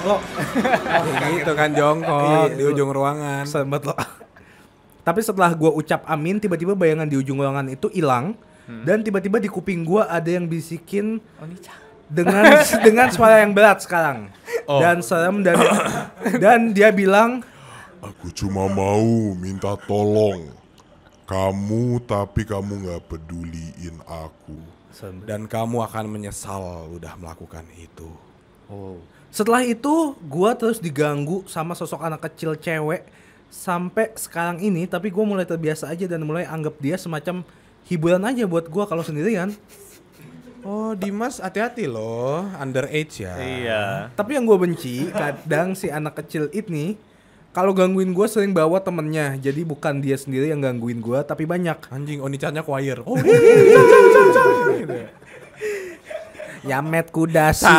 lo (laughs) oh, gitu kan jongkok iya, di ujung lo. ruangan sambat lo tapi setelah gue ucap amin tiba-tiba bayangan di ujung ruangan itu hilang hmm. dan tiba-tiba di kuping gue ada yang bisikin oh, dengan (laughs) dengan suara yang berat sekarang oh. dan serem dan dan dia bilang Aku cuma mau minta tolong. Kamu tapi kamu nggak peduliin aku. Dan kamu akan menyesal udah melakukan itu. Oh. Setelah itu gue terus diganggu sama sosok anak kecil cewek sampai sekarang ini tapi gue mulai terbiasa aja dan mulai anggap dia semacam hiburan aja buat gue kalau sendirian. Oh Dimas hati-hati loh underage ya. Iya. Tapi yang gue benci kadang si anak kecil ini kalau gangguin gue sering bawa temennya jadi bukan dia sendiri yang gangguin gue tapi banyak anjing onichannya choir oh yamet kuda sih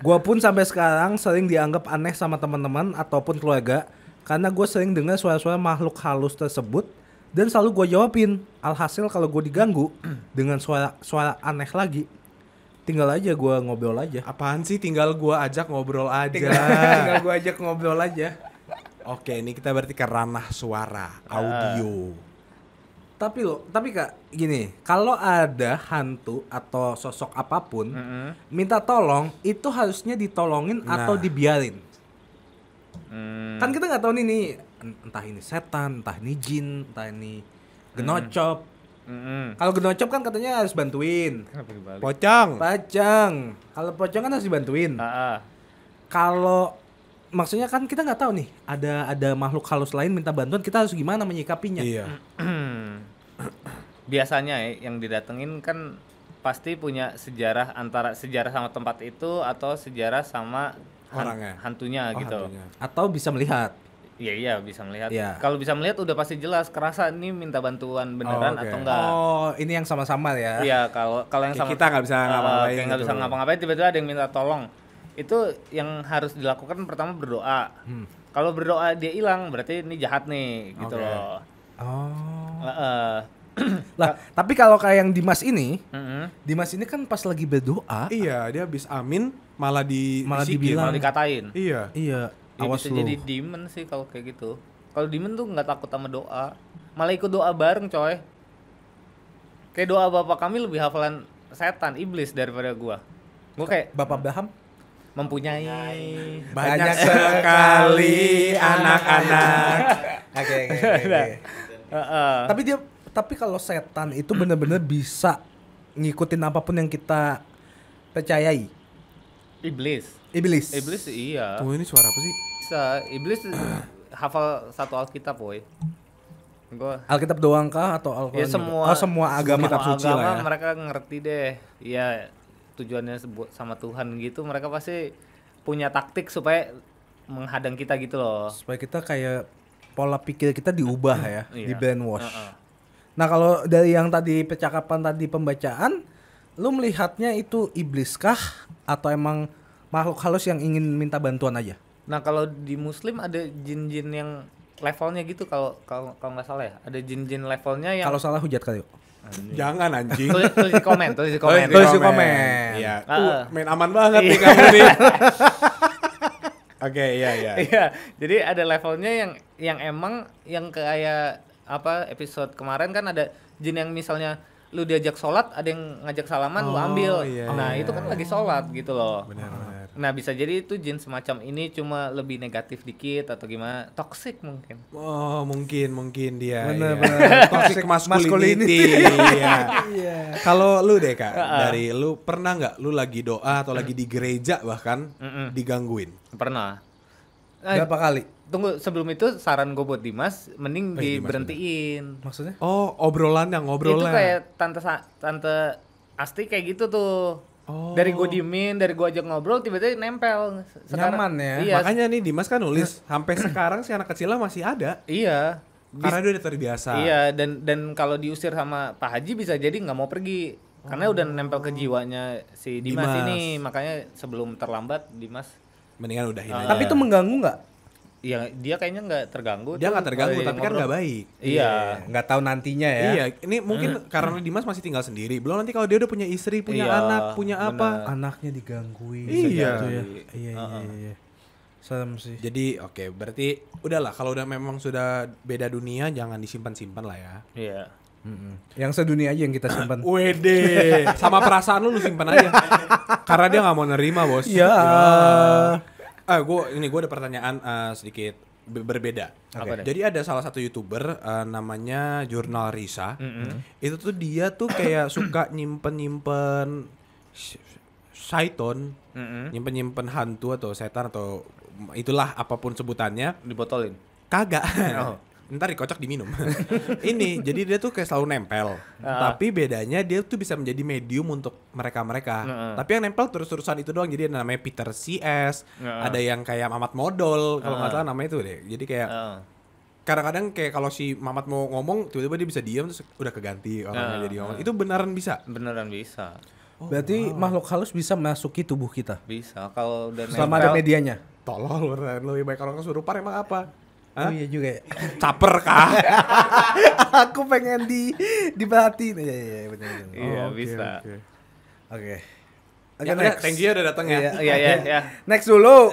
gue pun sampai sekarang sering dianggap aneh sama teman-teman ataupun keluarga karena gue sering dengar suara-suara makhluk halus tersebut dan selalu gue jawabin alhasil kalau gue diganggu (clears throat) dengan suara suara aneh lagi tinggal aja gue ngobrol aja apaan sih tinggal gue ajak ngobrol aja tinggal, (laughs) tinggal gue ajak ngobrol aja Oke, ini kita berarti ke ranah suara, ah. audio. Uh. Tapi lo, tapi kak, gini, kalau ada hantu atau sosok apapun, mm -hmm. minta tolong itu harusnya ditolongin nah. atau dibiarin. Mm. Kan kita nggak tahu nih, nih entah ini setan, entah ini jin, entah ini genocop. Mm. Mm-hmm. Kalau genocop kan katanya harus bantuin. Pocong. Pocong. Kalau pocong kan harus dibantuin. Ah, ah. Kalau maksudnya kan kita nggak tahu nih ada ada makhluk halus lain minta bantuan kita harus gimana menyikapinya iya. (clears throat) biasanya yang didatengin kan pasti punya sejarah antara sejarah sama tempat itu atau sejarah sama orangnya hantunya oh, gitu hantunya. atau bisa melihat Iya iya bisa melihat. Ya. Kalau bisa melihat udah pasti jelas kerasa ini minta bantuan beneran oh, okay. atau enggak. Oh ini yang sama-sama ya? Iya kalau kalau yang sama kita nggak bisa eh, ngapa-ngapain. Uh, nggak bisa gitu. ngapa-ngapain tiba-tiba ada yang minta tolong itu yang harus dilakukan pertama berdoa. Hmm. Kalau berdoa dia hilang berarti ini jahat nih gitu okay. loh. Oh. Uh, (clears throat) lah, tapi kalau kayak yang Dimas ini, mm -hmm. Dimas ini kan pas lagi berdoa. Iya, dia habis amin malah di malah disikin, dibilang malah dikatain. Iya. Iya. Ya, Awas bisa jadi demon sih kalau kayak gitu. Kalau demon tuh nggak takut sama doa, malah ikut doa bareng coy. Kayak doa bapak kami lebih hafalan setan iblis daripada gua. gua kayak Bapak Baham? mempunyai banyak, banyak sekali anak-anak. (laughs) Oke oke. Nah, tapi dia tapi kalau setan itu benar-benar bisa ngikutin apapun yang kita percayai. Iblis. Iblis. Iblis iya. Tuh ini suara apa sih? Bisa. Iblis (clears throat) hafal satu Alkitab, woi. Alkitab doang kah atau Alkitab? Ya, gitu? semua, oh, semua agama, semua agama suci lah ya. mereka ngerti deh. Iya, tujuannya sama Tuhan gitu mereka pasti punya taktik supaya menghadang kita gitu loh supaya kita kayak pola pikir kita diubah ya (clears throat) iya. di brainwash uh -uh. nah kalau dari yang tadi percakapan tadi pembacaan lu melihatnya itu iblis kah atau emang makhluk halus yang ingin minta bantuan aja nah kalau di muslim ada jin-jin yang levelnya gitu kalau kalau kalau nggak salah ya ada jin-jin levelnya yang kalau salah hujat kali yuk Anjing. Jangan anjing. Tulis, tulis di komen, tulis di komen. Tulis di komen. Iya. Uh, main aman banget nih iya. kamu nih. (laughs) Oke, iya iya. Iya. Jadi ada levelnya yang yang emang yang kayak apa episode kemarin kan ada jin yang misalnya lu diajak sholat ada yang ngajak salaman oh, lu ambil iya, nah iya. itu kan lagi sholat gitu loh benar, benar. Nah bisa jadi itu jin semacam ini cuma lebih negatif dikit atau gimana toxic mungkin. Oh mungkin mungkin dia. Benar benar. Iya. toxic masculinity. Iya. (laughs) iya. Kalau lu deh kak, uh-uh. dari lu pernah nggak lu lagi doa atau mm. lagi di gereja bahkan Mm-mm. digangguin? Pernah. Eh, Berapa kali? Tunggu sebelum itu saran gue buat Dimas mending oh, iya, diberhentiin. Maksudnya? Oh obrolan yang obrolan. Itu kayak tante tante Asti kayak gitu tuh Oh. Dari gue diemin, dari gue ajak ngobrol, tiba-tiba nempel. Sekarang, Nyaman ya. Iya. Makanya nih Dimas kan nulis, iya. sampai sekarang si anak kecil lah masih ada. Iya. Karena dia udah terbiasa. Iya, dan dan kalau diusir sama Pak Haji bisa jadi nggak mau pergi. Oh. Karena udah nempel ke jiwanya si Dimas, Dimas ini, makanya sebelum terlambat Dimas mendingan udahin uh, aja. Tapi itu mengganggu nggak Iya, dia kayaknya nggak terganggu dia nggak terganggu tapi ngobrol. kan nggak baik iya. iya nggak tahu nantinya ya iya ini mungkin hmm. karena Dimas masih tinggal sendiri belum nanti kalau dia udah punya istri punya iya, anak punya bener. apa anaknya digangguin iya iya iya iya, iya iya Serem sih. Jadi oke, okay, berarti udahlah kalau udah memang sudah beda dunia jangan disimpan-simpan lah ya. Iya. Yeah. mm -hmm. Yang sedunia aja yang kita simpan. (coughs) WD sama perasaan lu lu simpan aja. (laughs) Karena dia nggak mau nerima bos. Iya. Yeah. Yeah. Ah, gua ini gua ada pertanyaan uh, sedikit berbeda. Okay. Jadi ada salah satu youtuber uh, namanya Jurnal Risa. Mm-hmm. Itu tuh dia tuh kayak suka nyimpen nyimpen syaiton, mm-hmm. nyimpen nyimpen hantu atau setan atau itulah apapun sebutannya. Dibotolin. Kagak. Oh ntar dikocok diminum. (laughs) ini jadi dia tuh kayak selalu nempel. Uh. Tapi bedanya dia tuh bisa menjadi medium untuk mereka-mereka. Uh. Tapi yang nempel terus-terusan itu doang. Jadi ada namanya Peter CS, uh. ada yang kayak Mamat Modol kalau nggak salah namanya itu deh. Jadi kayak kadang-kadang kayak kalau si Mamat mau ngomong tiba-tiba dia bisa diam terus udah keganti orangnya jadi Mamat. Itu beneran bisa. Beneran bisa. Oh, Berarti wow. makhluk halus bisa masuki tubuh kita. Bisa kalau dan Selama nempel, ada medianya. Tolol beneran lebih baik orang kesurupan emang apa? Hah? Oh iya juga ya. (laughs) Caper kah? (laughs) aku pengen di diperhatiin. Iya iya, iya benar Iya oh, okay, bisa. Oke. Okay. Okay. Okay, ya, next. thank you ya udah datang ya. Iya iya iya. iya. Next dulu.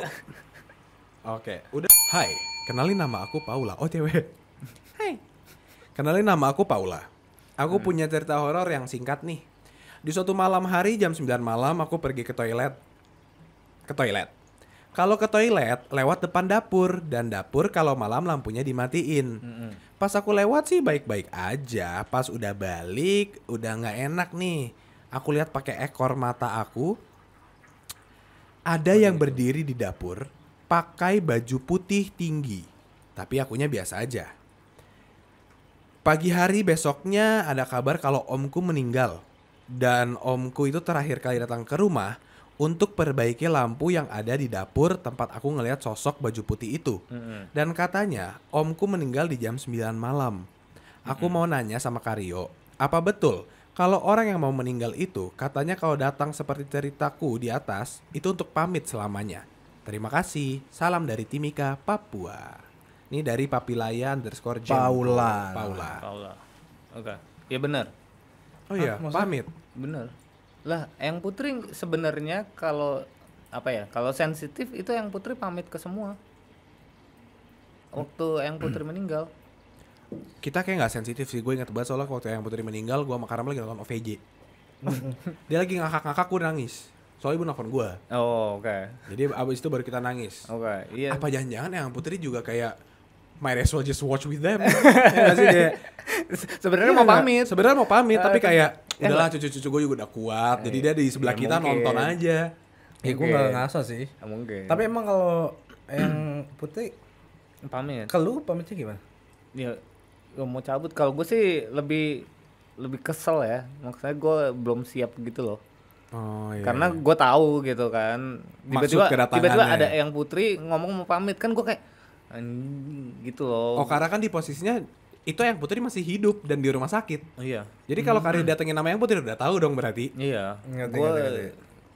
Oke, okay, udah. Hai, kenalin nama aku Paula. Oh, cewek. Hai. Kenalin nama aku Paula. Aku hmm. punya cerita horor yang singkat nih. Di suatu malam hari jam 9 malam aku pergi ke toilet. Ke toilet kalau ke toilet lewat depan dapur dan dapur kalau malam lampunya dimatiin. Mm -hmm. Pas aku lewat sih baik-baik aja. Pas udah balik udah nggak enak nih. Aku lihat pakai ekor mata aku ada oh, yang itu. berdiri di dapur pakai baju putih tinggi. Tapi akunya biasa aja. Pagi hari besoknya ada kabar kalau omku meninggal. Dan omku itu terakhir kali datang ke rumah untuk perbaiki lampu yang ada di dapur tempat aku ngelihat sosok baju putih itu. Mm-hmm. Dan katanya omku meninggal di jam 9 malam. Aku mm-hmm. mau nanya sama Karyo, apa betul kalau orang yang mau meninggal itu katanya kalau datang seperti ceritaku di atas itu untuk pamit selamanya. Terima kasih. Salam dari Timika, Papua. Ini dari Papilaya underscore Jim. Paula. Paula. Paula. Oke. Okay. Ya benar. Oh iya, ah, pamit. Benar. Lah, yang putri sebenarnya kalau apa ya? Kalau sensitif itu yang putri pamit ke semua. Waktu yang putri meninggal. Kita kayak nggak sensitif sih. Gue ingat banget soalnya waktu yang putri meninggal, gue sama Karam lagi nonton OVJ. (laughs) Dia lagi ngakak-ngakak, gue nangis. Soalnya ibu nelfon gue. Oh, oke. Okay. Jadi abis itu baru kita nangis. Oke, okay, iya. Apa jangan-jangan yang putri juga kayak might as well just watch with them. (laughs) ya sebenarnya mau pamit. Iya, sebenarnya mau pamit tapi eh, kayak Kan udahlah cucu-cucu gue juga udah kuat jadi eh, dia di sebelah ya kita nonton aja ya gue nggak ngasa sih ya mungkin tapi emang kalau yang putih pamit kalau pamitnya gimana ya lo mau cabut kalau gue sih lebih lebih kesel ya maksudnya gue belum siap gitu loh Oh, iya. Karena gue tahu gitu kan. Tiba-tiba tiba-tiba ada ya? yang putri ngomong mau pamit kan gue kayak gitu loh. Oh karena kan di posisinya itu yang putri masih hidup dan di rumah sakit. Oh, iya. Jadi kalau hmm. Karir datengin nama yang putri udah tahu dong berarti. Iya. Gue, gua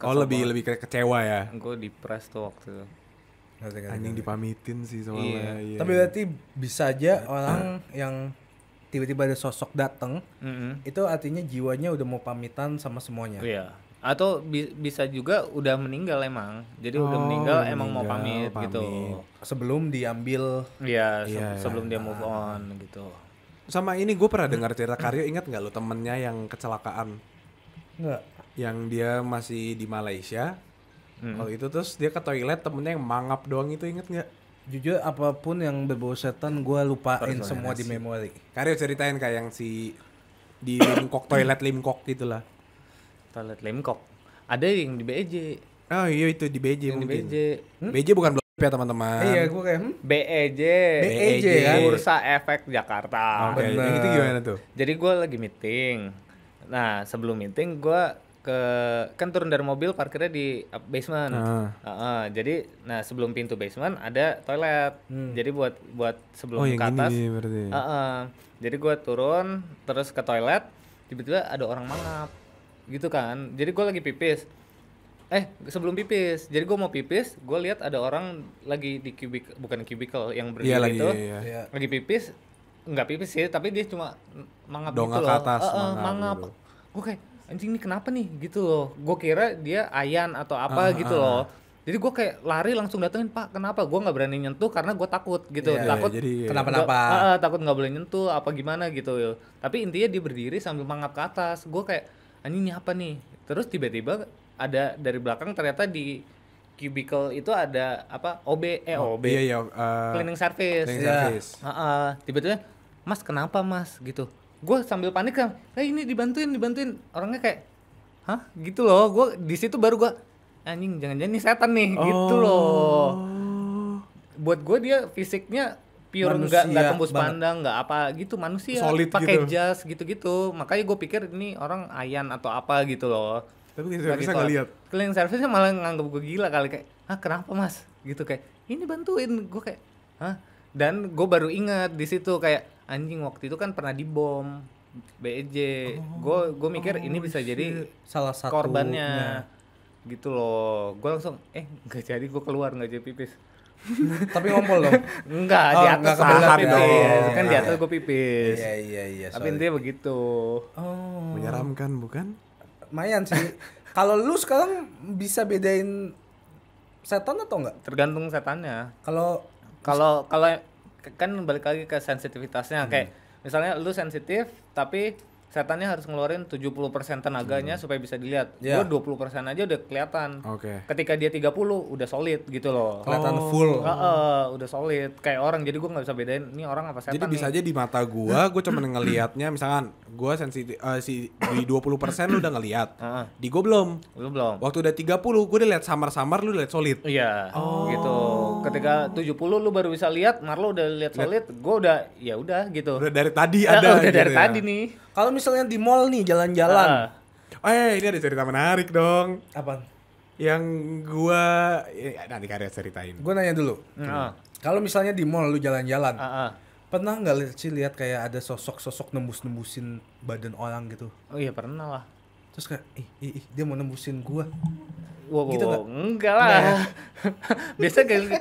Oh lebih lebih kecewa ya. Gue depres tuh waktu itu. Anjing dipamitin sih soalnya. Iya. iya. Tapi iya. berarti bisa aja orang (clears throat) yang tiba-tiba ada sosok dateng, mm -hmm. itu artinya jiwanya udah mau pamitan sama semuanya. Iya atau bi bisa juga udah meninggal emang jadi oh, udah meninggal, meninggal emang mau pamit, pamit gitu sebelum diambil ya, se yeah, sebelum dia iya. move on gitu sama ini gue pernah dengar cerita Karyo ingat nggak lo temennya yang kecelakaan Enggak. yang dia masih di Malaysia hmm. kalau itu terus dia ke toilet temennya yang mangap doang itu inget nggak jujur apapun yang berbau setan gue lupain semua di memori Karyo ceritain kayak yang si di limkok toilet limkok gitulah toilet Lemkok ada yang di BEJ oh iya itu di BEJ yang mungkin di BEJ hmm? BEJ bukan blok ya teman-teman iya gue kayak hmm? BEJ BEJ kan Bursa Efek Jakarta oh, okay. Bener. itu gimana tuh jadi gue lagi meeting nah sebelum meeting gue ke kan turun dari mobil parkirnya di uh, basement. Uh. Uh, uh, jadi nah sebelum pintu basement ada toilet. Hmm. Jadi buat buat sebelum oh, ke atas. Gini, berarti. Uh, uh, jadi gue turun terus ke toilet tiba-tiba ada orang mangap gitu kan jadi gue lagi pipis eh sebelum pipis jadi gue mau pipis gue lihat ada orang lagi di kubik bukan kubikel yang berdiri yeah, itu iya, iya, iya. lagi pipis nggak pipis sih tapi dia cuma mangap Dongak gitu loh atas, e -e, mangap gitu. gue kayak anjing ini kenapa nih gitu loh gue kira dia ayan atau apa uh, gitu uh. loh ah. jadi gue kayak lari langsung datengin pak kenapa gue nggak berani nyentuh karena gue takut gitu yeah, iya, takut yeah, jadi, kenapa kenapa uh, takut nggak boleh nyentuh apa gimana gitu tapi intinya dia berdiri sambil mangap ke atas gue kayak ini ini apa nih terus tiba-tiba ada dari belakang ternyata di cubicle itu ada apa OB eh OB oh, iya, iya, uh, cleaning service cleaning service uh, uh, tiba-tiba mas kenapa mas gitu gue sambil panik kan eh ini dibantuin dibantuin orangnya kayak hah gitu loh gue di situ baru gue anjing jangan-jangan ini setan nih gitu oh. gitu loh buat gue dia fisiknya pure nggak nggak tembus banget. pandang nggak apa gitu manusia Solid pakai gitu. jas gitu-gitu makanya gue pikir ini orang ayan atau apa gitu loh tapi cleaning service gitu. nggak lihat cleaning service malah nganggep gue gila kali kayak ah kenapa mas gitu kayak ini bantuin gue kayak hah dan gue baru ingat di situ kayak anjing waktu itu kan pernah dibom BEJ gue oh, gue mikir oh, ini bisa shit. jadi salah satu korbannya gitu loh gue langsung eh nggak jadi gue keluar nggak jadi pipis tapi ngompol dong enggak oh, di atas enggak kebelet pipis dong. Oh, iya, kan di iya, atas gue pipis iya iya iya tapi intinya begitu oh menyeramkan bukan Mayan sih kalau lu sekarang bisa bedain setan atau enggak tergantung setannya kalau kalau kalau kan balik lagi ke sensitivitasnya hmm. kayak misalnya lu sensitif tapi setannya harus ngeluarin 70% tenaganya hmm. supaya bisa dilihat. Yeah. Gue 20% aja udah kelihatan. Oke. Okay. Ketika dia 30 udah solid gitu loh. Kelihatan oh. full. Heeh, uh, uh, udah solid kayak orang. Jadi gue nggak bisa bedain ini orang apa setan. Jadi nih. bisa aja di mata gue, gue cuma ngelihatnya misalkan gue sensitif uh, si di 20% lu udah ngelihat. Uh-huh. Di gua belum. Lu belum. Waktu udah 30 gua udah lihat samar-samar lu lihat solid. Iya. Oh. Gitu. Ketika 70 lu baru bisa lihat, Marlo udah lihat solid, gua udah ya udah gitu. Udah dari tadi ya, ada. Udah dari gitu ya. tadi nih. Kalau misalnya di mall nih jalan-jalan. Uh. Eh, ini ada cerita menarik dong. Apa? Yang gua ya, nanti karya ceritain. Gua nanya dulu. Uh. Kalau misalnya di mall lu jalan-jalan. uh -huh pernah nggak sih lihat kayak ada sosok-sosok nembus-nembusin badan orang gitu oh iya pernah lah terus kayak ih, ih, ih dia mau nembusin gua wow, gitu wow, gak? enggak lah nah. (laughs) biasa kayak gitu.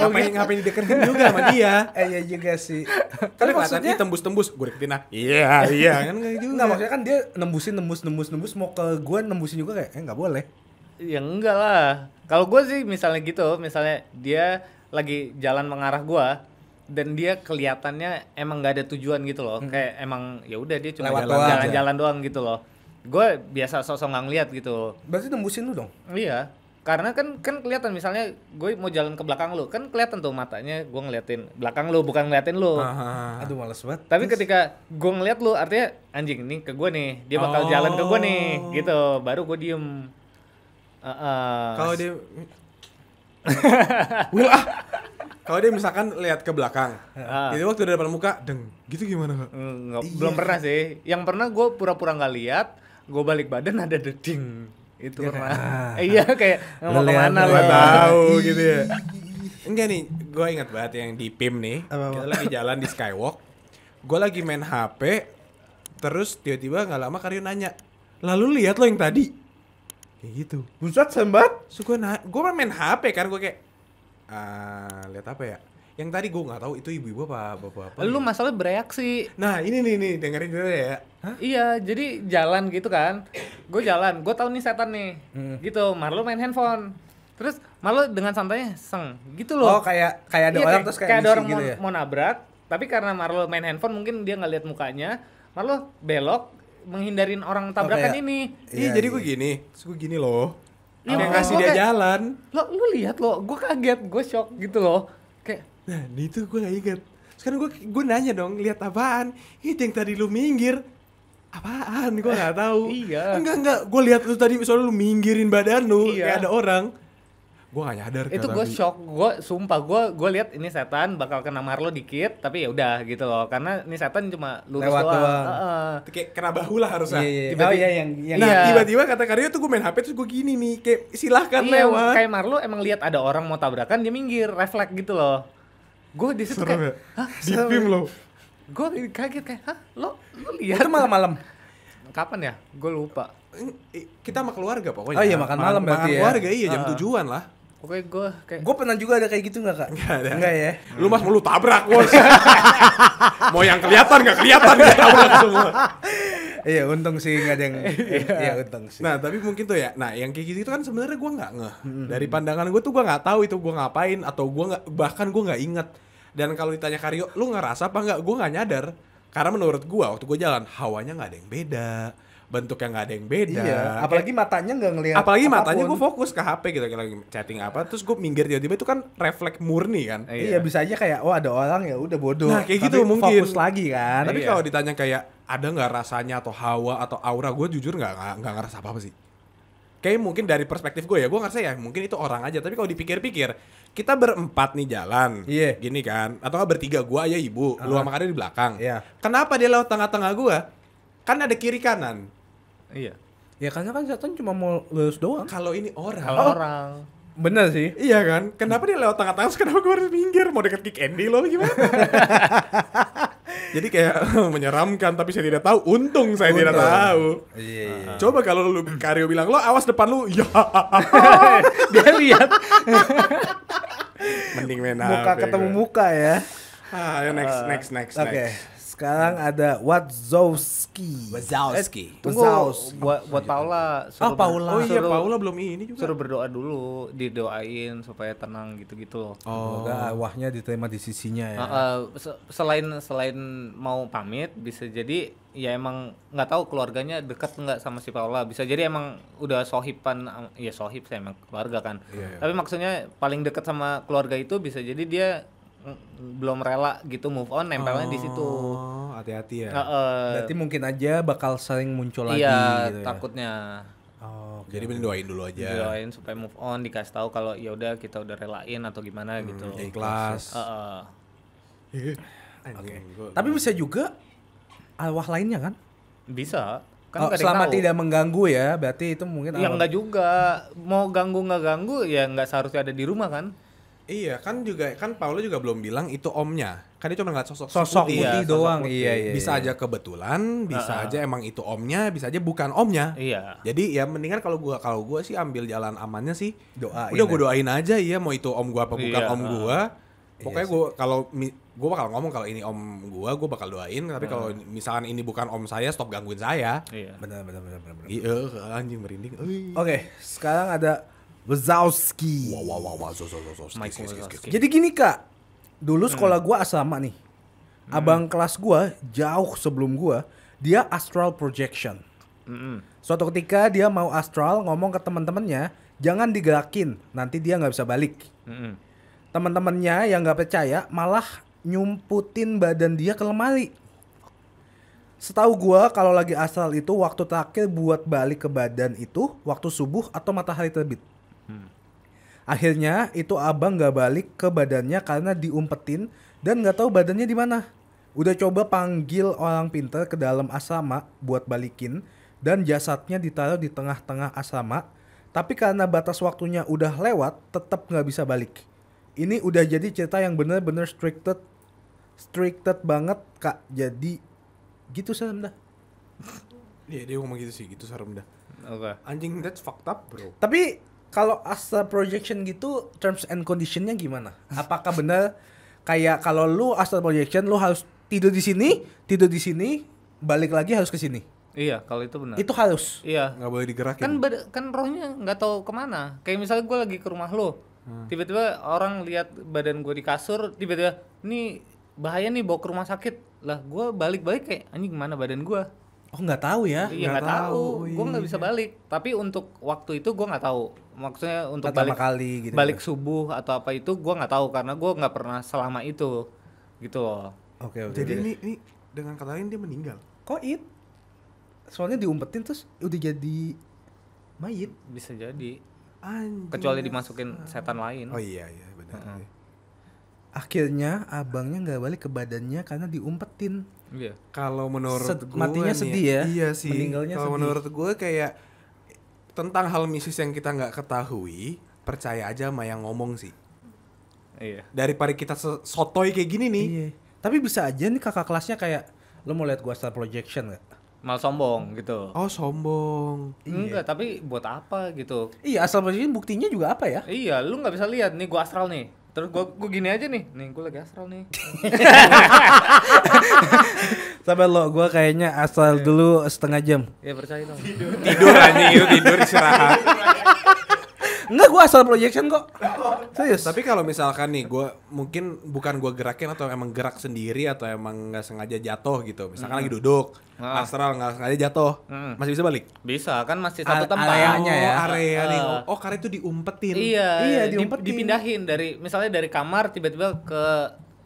ngapain ngapain di deketin juga sama dia (laughs) eh iya juga sih tapi maksudnya tembus-tembus gue deketin ah iya iya kan enggak juga enggak maksudnya kan dia nembusin nembus nembus nembus mau ke gua nembusin juga kayak eh enggak boleh ya enggak lah kalau gue sih misalnya gitu misalnya dia lagi jalan mengarah gua, dan dia kelihatannya emang nggak ada tujuan gitu loh hmm. kayak emang ya udah dia cuma jalan-jalan doang gitu loh gue biasa sosok nggak ngeliat gitu loh. berarti tembusin lu dong iya karena kan kan kelihatan misalnya gue mau jalan ke belakang lu kan kelihatan tuh matanya gue ngeliatin belakang lu bukan ngeliatin lu Aha. Ah, ah. ah. aduh males banget tapi Terus. ketika gue ngeliat lu artinya anjing ini ke gue nih dia bakal oh. jalan ke gue nih oh. gitu baru gue diem uh, uh. kalau dia (laughs) Will ah kalau dia misalkan lihat ke belakang, uh. jadi waktu dari depan muka, deng, gitu gimana kak? Mm, iya. Belum pernah sih. Yang pernah gue pura-pura nggak lihat, gue balik badan ada deding. Hmm. Itu ya, pernah. Kan? (laughs) iya kayak mau kemana lo? tahu (laughs) gitu ya. Enggak nih, gue ingat banget yang di PIM nih. Apa -apa. Kita lagi jalan di Skywalk. Gue lagi main HP, terus tiba-tiba nggak lama Karyo nanya, lalu lihat lo yang tadi. Kayak gitu. Buset sembat. So, gue gue main HP kan gue kayak uh, lihat apa ya? Yang tadi gue nggak tahu itu ibu-ibu apa bapak-bapak. Lu ya? masalah bereaksi. Nah ini nih nih dengerin dulu ya. Hah? Iya jadi jalan gitu kan. Gue jalan, gue tahu nih setan nih. Hmm. Gitu Marlo main handphone. Terus Marlo dengan santainya seng gitu loh. Oh kayak kayak ada iya, orang kayak, terus kayak, kayak ada orang gitu mau, ya? mau nabrak, tapi karena Marlo main handphone mungkin dia nggak lihat mukanya. Marlo belok menghindarin orang oh, tabrakan oh, kayak, ini. Iya, iya, jadi gue gini, gue gini loh ini kayak ngasih dia jalan. Lo lu lihat lo, gue kaget, gue shock gitu loh. Kayak nah, ini tuh gue gak inget. Sekarang gue gue nanya dong, lihat apaan? Itu yang tadi lu minggir. Apaan? Gue nggak tahu. iya. Enggak enggak, gue lihat lu tadi soalnya lu minggirin badan lu, iya. kayak ada orang gue gak nyadar itu gue shock gue sumpah gue gue lihat ini setan bakal kena Marlo dikit tapi ya udah gitu loh karena ini setan cuma lurus Lewat doang, doang. Uh, uh. kayak kena bahu lah harusnya yeah, yeah. Tiba -tiba, oh yeah, yang, yang nah iya. tiba-tiba kata Karyo tuh gue main HP terus gue gini nih kayak silahkan yeah, lewat kayak Marlo emang lihat ada orang mau tabrakan dia minggir refleks gitu loh gue di situ kayak ya? di film lo gue kaget kayak hah lo lo lihat itu malam-malam kapan ya gue lupa eh, kita sama keluarga pokoknya oh iya makan malam, malam berarti ya keluarga iya jam uh. tujuan lah okay, gue kayak Gue pernah juga ada kayak gitu gak kak? Gak Enggak ya? Lu mas mau lu tabrak bos (laughs) Mau yang kelihatan gak kelihatan gak tabrak semua Iya untung sih gak ada yang iya. iya untung sih Nah tapi mungkin tuh ya Nah yang kayak gitu kan sebenarnya gue gak ngeh Dari pandangan gue tuh gue gak tahu itu gue ngapain Atau gue gak Bahkan gue gak inget Dan kalau ditanya Karyo Lu ngerasa apa gak? Gue gak nyadar Karena menurut gue waktu gue jalan Hawanya gak ada yang beda bentuk yang nggak ada yang beda. Iya. Apalagi matanya nggak ngelihat. Apalagi apapun. matanya gue fokus ke HP gitu lagi chatting apa, terus gue minggir tiba-tiba itu kan refleks murni kan. Iya. iya bisa aja kayak oh ada orang ya udah bodoh. Nah kayak gitu Tapi gitu mungkin. Fokus lagi kan. Tapi iya. kalau ditanya kayak ada nggak rasanya atau hawa atau aura gue jujur nggak nggak ngerasa apa apa sih. Kayak mungkin dari perspektif gue ya, gue ngerasa ya mungkin itu orang aja. Tapi kalau dipikir-pikir, kita berempat nih jalan, yeah. gini kan? Atau nggak bertiga gue aja ibu, uh -huh. lu ah. sama di belakang. Yeah. Kenapa dia lewat tengah-tengah gue? Kan ada kiri kanan Iya. Ya karena kan setan cuma mau lulus doang. Kalau ini orang. Kalau oh, orang. Bener sih. Iya kan? Kenapa dia lewat tengah-tengah kenapa gue harus minggir? Mau deket kick Andy lo gimana? (laughs) Jadi kayak (laughs) menyeramkan tapi saya tidak tahu. Untung saya Untung. tidak tahu. Iya, iya. Coba kalau lu Karyo bilang lo awas depan lu. Ya. (laughs) dia lihat. Mending main Muka ketemu muka ya. Ah, ya, ah. next, next, next, okay. next. Sekarang iya. ada Wazowski. Wazowski. Eh, tunggu, Wazowski. buat buat Paula. Oh, suruh ah Paula. Oh iya suruh, Paula belum ini juga. Suruh berdoa dulu, didoain supaya tenang gitu-gitu. Oh. Semoga wahnya diterima di sisinya ya. Uh, uh, selain selain mau pamit, bisa jadi ya emang nggak tahu keluarganya dekat nggak sama si Paula bisa jadi emang udah sohipan ya sohib saya emang keluarga kan yeah, yeah. tapi maksudnya paling dekat sama keluarga itu bisa jadi dia belum rela gitu move on nempelnya oh, di situ oh, hati-hati ya uh, berarti mungkin aja bakal sering muncul iya, lagi gitu ya? takutnya. ya Oh, jadi mending doain dulu aja. Doain supaya move on, dikasih tahu kalau ya udah kita udah relain atau gimana hmm, gitu. Ikhlas. Uh, uh. Oke. Okay. Tapi bisa juga arwah lainnya kan? Bisa. Kan oh, selama tahu. tidak mengganggu ya, berarti itu mungkin. Ya nggak juga. Mau ganggu nggak ganggu ya nggak seharusnya ada di rumah kan? Iya kan juga kan Paulo juga belum bilang itu omnya. Kan dia cuma ngeliat sosok sosok putih, iya, putih doang. Sosok putih. Iya, iya, bisa iya. aja kebetulan, bisa uh, aja emang itu omnya, bisa aja bukan omnya. Iya. Jadi ya mendingan kalau gua kalau gua sih ambil jalan amannya sih doa. Udah gua doain aja iya mau itu om gua apa iya. bukan iya, om gua. Iya Pokoknya iya gua kalau gue bakal ngomong kalau ini om gue gue bakal doain tapi kalau misalkan ini bukan om saya stop gangguin saya iya. benar benar benar benar, benar. iya anjing merinding oke okay, sekarang ada Wazowski. Wow, wow, wow, wow. Michael Wazowski. Jadi gini kak, dulu hmm. sekolah hmm. gue asrama nih. Hmm. Abang kelas gue jauh sebelum gue, dia astral projection. Hmm. Suatu ketika dia mau astral ngomong ke teman-temannya, jangan digerakin, nanti dia nggak bisa balik. Hmm. Teman-temannya yang nggak percaya malah nyumputin badan dia ke lemari. Setahu gue kalau lagi astral itu waktu terakhir buat balik ke badan itu waktu subuh atau matahari terbit. Akhirnya itu abang gak balik ke badannya karena diumpetin dan gak tahu badannya di mana. Udah coba panggil orang pintar ke dalam asrama buat balikin dan jasadnya ditaruh di tengah-tengah asrama. Tapi karena batas waktunya udah lewat, tetap gak bisa balik. Ini udah jadi cerita yang bener-bener stricted, stricted banget kak. Jadi gitu serem dah. Iya dia ngomong gitu sih, gitu serem dah. Oke. Okay. Anjing that's fucked up bro. Tapi kalau astral projection gitu terms and conditionnya gimana? Apakah benar kayak kalau lu astral projection lu harus tidur di sini, tidur di sini, balik lagi harus ke sini? Iya, kalau itu benar. Itu harus. Iya. Gak boleh digerakin. Kan ber, kan rohnya nggak tahu kemana. Kayak misalnya gue lagi ke rumah lu, hmm. tiba-tiba orang lihat badan gue di kasur, tiba-tiba, ini bahaya nih bawa ke rumah sakit. Lah, gue balik-balik kayak anjing mana badan gue? Oh nggak tahu ya? Iya nggak tahu. tahu. Gue nggak bisa balik. Tapi untuk waktu itu gue nggak tahu. Maksudnya untuk Pertama balik kali gitu. Ya? Balik gitu. subuh atau apa itu gue nggak tahu karena gue nggak pernah selama itu gitu loh. Oke. Okay, Jadi ini ini dengan kata lain dia meninggal. Kok it? Soalnya diumpetin terus udah jadi mayit. Bisa jadi. Anjir. Kecuali dimasukin setan lain. Oh iya iya benar. Uh -huh. Akhirnya abangnya nggak balik ke badannya karena diumpetin. Iya. Kalau menurut Set, gue matinya nih, ya. sedih ya. Iya sih. Meninggalnya Kalau menurut gue kayak tentang hal misis yang kita nggak ketahui, percaya aja sama yang ngomong sih. Iya. Daripada kita sotoy kayak gini nih. Iya. Tapi bisa aja nih kakak kelasnya kayak lo mau lihat gua star projection gak? Mal sombong gitu. Oh, sombong. Iya. Enggak, iya. tapi buat apa gitu? Iya, asal projection buktinya juga apa ya? Iya, lu nggak bisa lihat nih gua astral nih. Terus gua gua gini aja nih, nih gua lagi astral nih. (laughs) Sabar lo, gua kayaknya asal dulu setengah jam. Ya percaya dong. Tidur anjing itu tidur istirahat. Enggak, gue asal projection kok. (laughs) Serius. Tapi kalau misalkan nih, gue mungkin bukan gue gerakin atau emang gerak sendiri atau emang nggak sengaja jatuh gitu. Misalkan hmm. lagi duduk, ah. astral nggak sengaja jatuh, hmm. masih bisa balik? Bisa, kan masih satu tempat. Areanya ya. Oh, area nih. Ah. Oh, karena itu diumpetin. Iya, iya diumpetin. dipindahin dari misalnya dari kamar tiba-tiba ke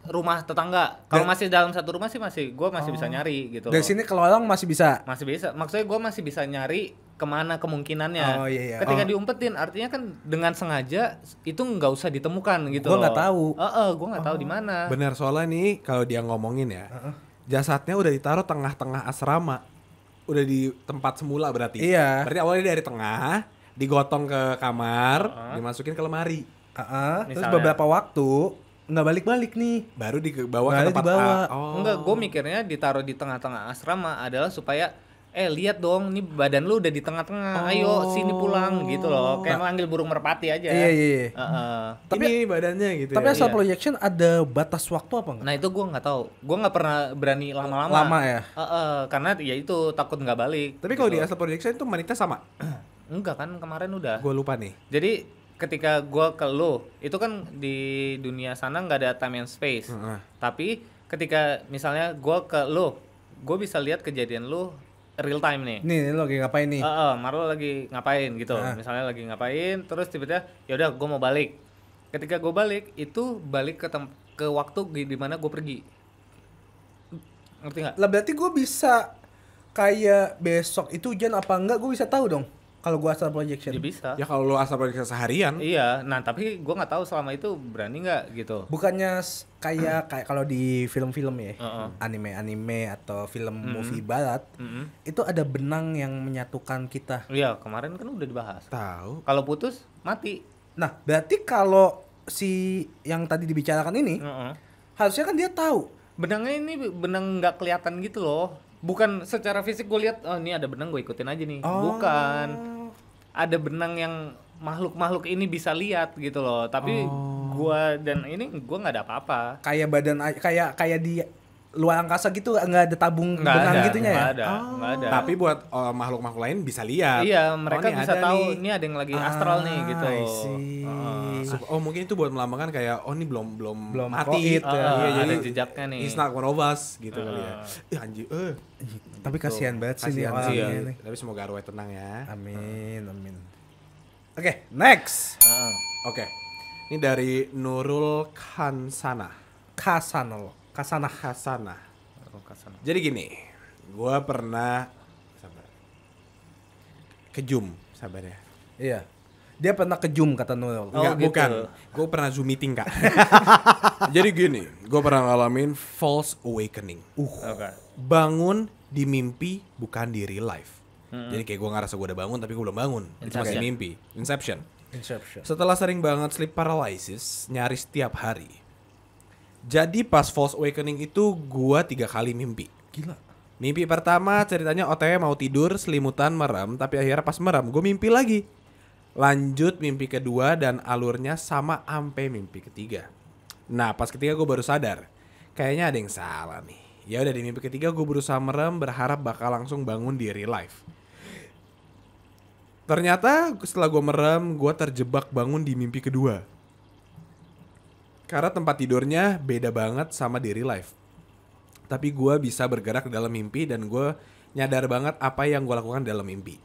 rumah tetangga. Kalau masih dalam satu rumah sih masih gue masih oh. bisa nyari gitu. Dari sini ke lorong masih bisa. Masih bisa. Maksudnya gue masih bisa nyari kemana kemungkinannya. Oh iya. iya. Ketika oh. diumpetin, artinya kan dengan sengaja itu nggak usah ditemukan gitu. Gue nggak tahu. uh, uh, gue nggak oh. tahu di mana. Bener soalnya nih kalau dia ngomongin ya, uh -uh. jasadnya udah ditaruh tengah-tengah asrama, udah di tempat semula berarti. Iya. Berarti awalnya dari tengah, digotong ke kamar, uh -huh. dimasukin ke lemari. Uh -huh. Terus beberapa waktu nggak balik-balik nih baru dibawa ke tempat A. Oh. Enggak, gue mikirnya ditaruh di tengah-tengah asrama adalah supaya eh lihat dong ini badan lu udah di tengah-tengah oh. ayo sini pulang gitu loh kayak nah. manggil burung merpati aja iya iya, iya. Uh, uh. tapi ini badannya gitu tapi ya. asal iya. projection ada batas waktu apa enggak nah itu gua nggak tahu gua nggak pernah berani lama-lama lama ya uh, uh, karena ya itu takut nggak balik tapi kalau gitu. di asal projection itu wanita sama (clears throat) enggak kan kemarin udah gua lupa nih jadi ketika gua ke lu itu kan di dunia sana nggak ada time and space uh -uh. tapi ketika misalnya gua ke lu gue bisa lihat kejadian lu real time nih. Nih lo lagi ngapain nih? Heeh, uh, uh, Marlo lagi ngapain gitu. Nah. Misalnya lagi ngapain, terus tiba-tiba ya udah gue mau balik. Ketika gua balik, itu balik ke tem ke waktu di mana gua pergi. Ngerti nggak? Lah berarti gua bisa kayak besok itu hujan apa enggak gua bisa tahu dong kalau gua asal projection ya bisa ya kalau lu asal projection seharian iya nah tapi gua nggak tahu selama itu berani nggak gitu bukannya kayak (clears throat) kayak kalau di film-film ya uh-uh. anime-anime atau film hmm movie barat hmm itu ada benang yang menyatukan kita iya kemarin kan udah dibahas tahu kalau putus mati nah berarti kalau si yang tadi dibicarakan ini uh-uh. harusnya kan dia tahu benangnya ini benang nggak kelihatan gitu loh bukan secara fisik gue lihat oh ini ada benang gue ikutin aja nih oh. bukan ada benang yang makhluk-makhluk ini bisa lihat gitu loh tapi oh. gue dan ini gue nggak ada apa-apa kayak badan kayak kayak di luar angkasa gitu nggak ada tabung nggak benang ada, gitunya ya? nggak ya? ada, oh. nggak ada. Tapi buat eh, makhluk-makhluk uh, lain bisa lihat. Iya, oh, mereka oh, bisa tahu ini ada yang lagi ah, astral nih gitu. Uh, oh mungkin itu buat melambangkan kayak oh ini belum belum, belum mati gitu. Uh, ya. Iya, jadi jejaknya nih. It's not gitu uh. kali ya. Eh anjir, eh. Tapi gitu. kasihan banget sih kasihan sih, ya. ini. Tapi semoga arwah tenang ya. Amin, amin. Oke, okay, next. Uh. Oke. Okay. Ini dari Nurul Kansana. Kasanol. Kasana kasanah oh, Jadi gini, gue pernah sabar. Kejum, sabar ya. Iya. Dia pernah kejum kata Noel. Oh, Enggak, gitu. bukan. Gue pernah Zoom meeting, Kak. (laughs) Jadi gini, gue pernah ngalamin false awakening. Uh. Okay. Bangun di mimpi bukan di real life. Mm-hmm. Jadi kayak gue nggak rasa gue udah bangun tapi gue belum bangun. Itu masih mimpi. Inception. Inception. Setelah sering banget sleep paralysis nyaris tiap hari jadi pas False Awakening itu gua tiga kali mimpi. Gila. Mimpi pertama ceritanya OTW mau tidur selimutan merem tapi akhirnya pas merem gue mimpi lagi. Lanjut mimpi kedua dan alurnya sama ampe mimpi ketiga. Nah pas ketiga gue baru sadar kayaknya ada yang salah nih. Ya udah di mimpi ketiga gue berusaha merem berharap bakal langsung bangun di real life. Ternyata setelah gue merem, gue terjebak bangun di mimpi kedua. Karena tempat tidurnya beda banget sama di life. Tapi gue bisa bergerak dalam mimpi dan gue nyadar banget apa yang gue lakukan dalam mimpi.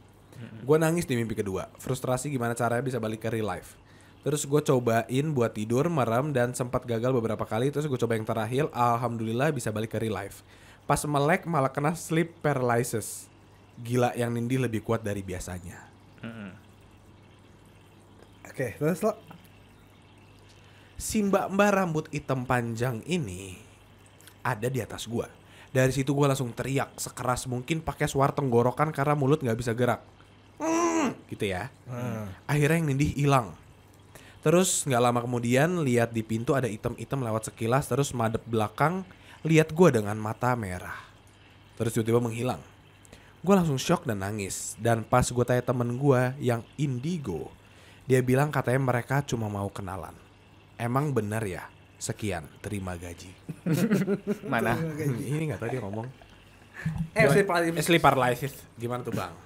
Gue nangis di mimpi kedua, frustrasi gimana caranya bisa balik ke real life. Terus gue cobain buat tidur, merem, dan sempat gagal beberapa kali. Terus gue coba yang terakhir, alhamdulillah bisa balik ke real life. Pas melek malah kena sleep paralysis. Gila yang Nindi lebih kuat dari biasanya. Mm -hmm. Oke, okay, terus lo? si mbak-mbak rambut hitam panjang ini ada di atas gua. Dari situ gua langsung teriak sekeras mungkin pakai suara tenggorokan karena mulut nggak bisa gerak. Mm, gitu ya. Mm. Akhirnya yang nindih hilang. Terus nggak lama kemudian lihat di pintu ada hitam hitam lewat sekilas terus madep belakang lihat gua dengan mata merah. Terus tiba-tiba menghilang. Gua langsung shock dan nangis. Dan pas gue tanya temen gua yang indigo, dia bilang katanya mereka cuma mau kenalan emang benar ya sekian terima gaji (laughs) mana terima gaji. (laughs) ini nggak tadi ngomong eh paralysis eh, gimana tuh bang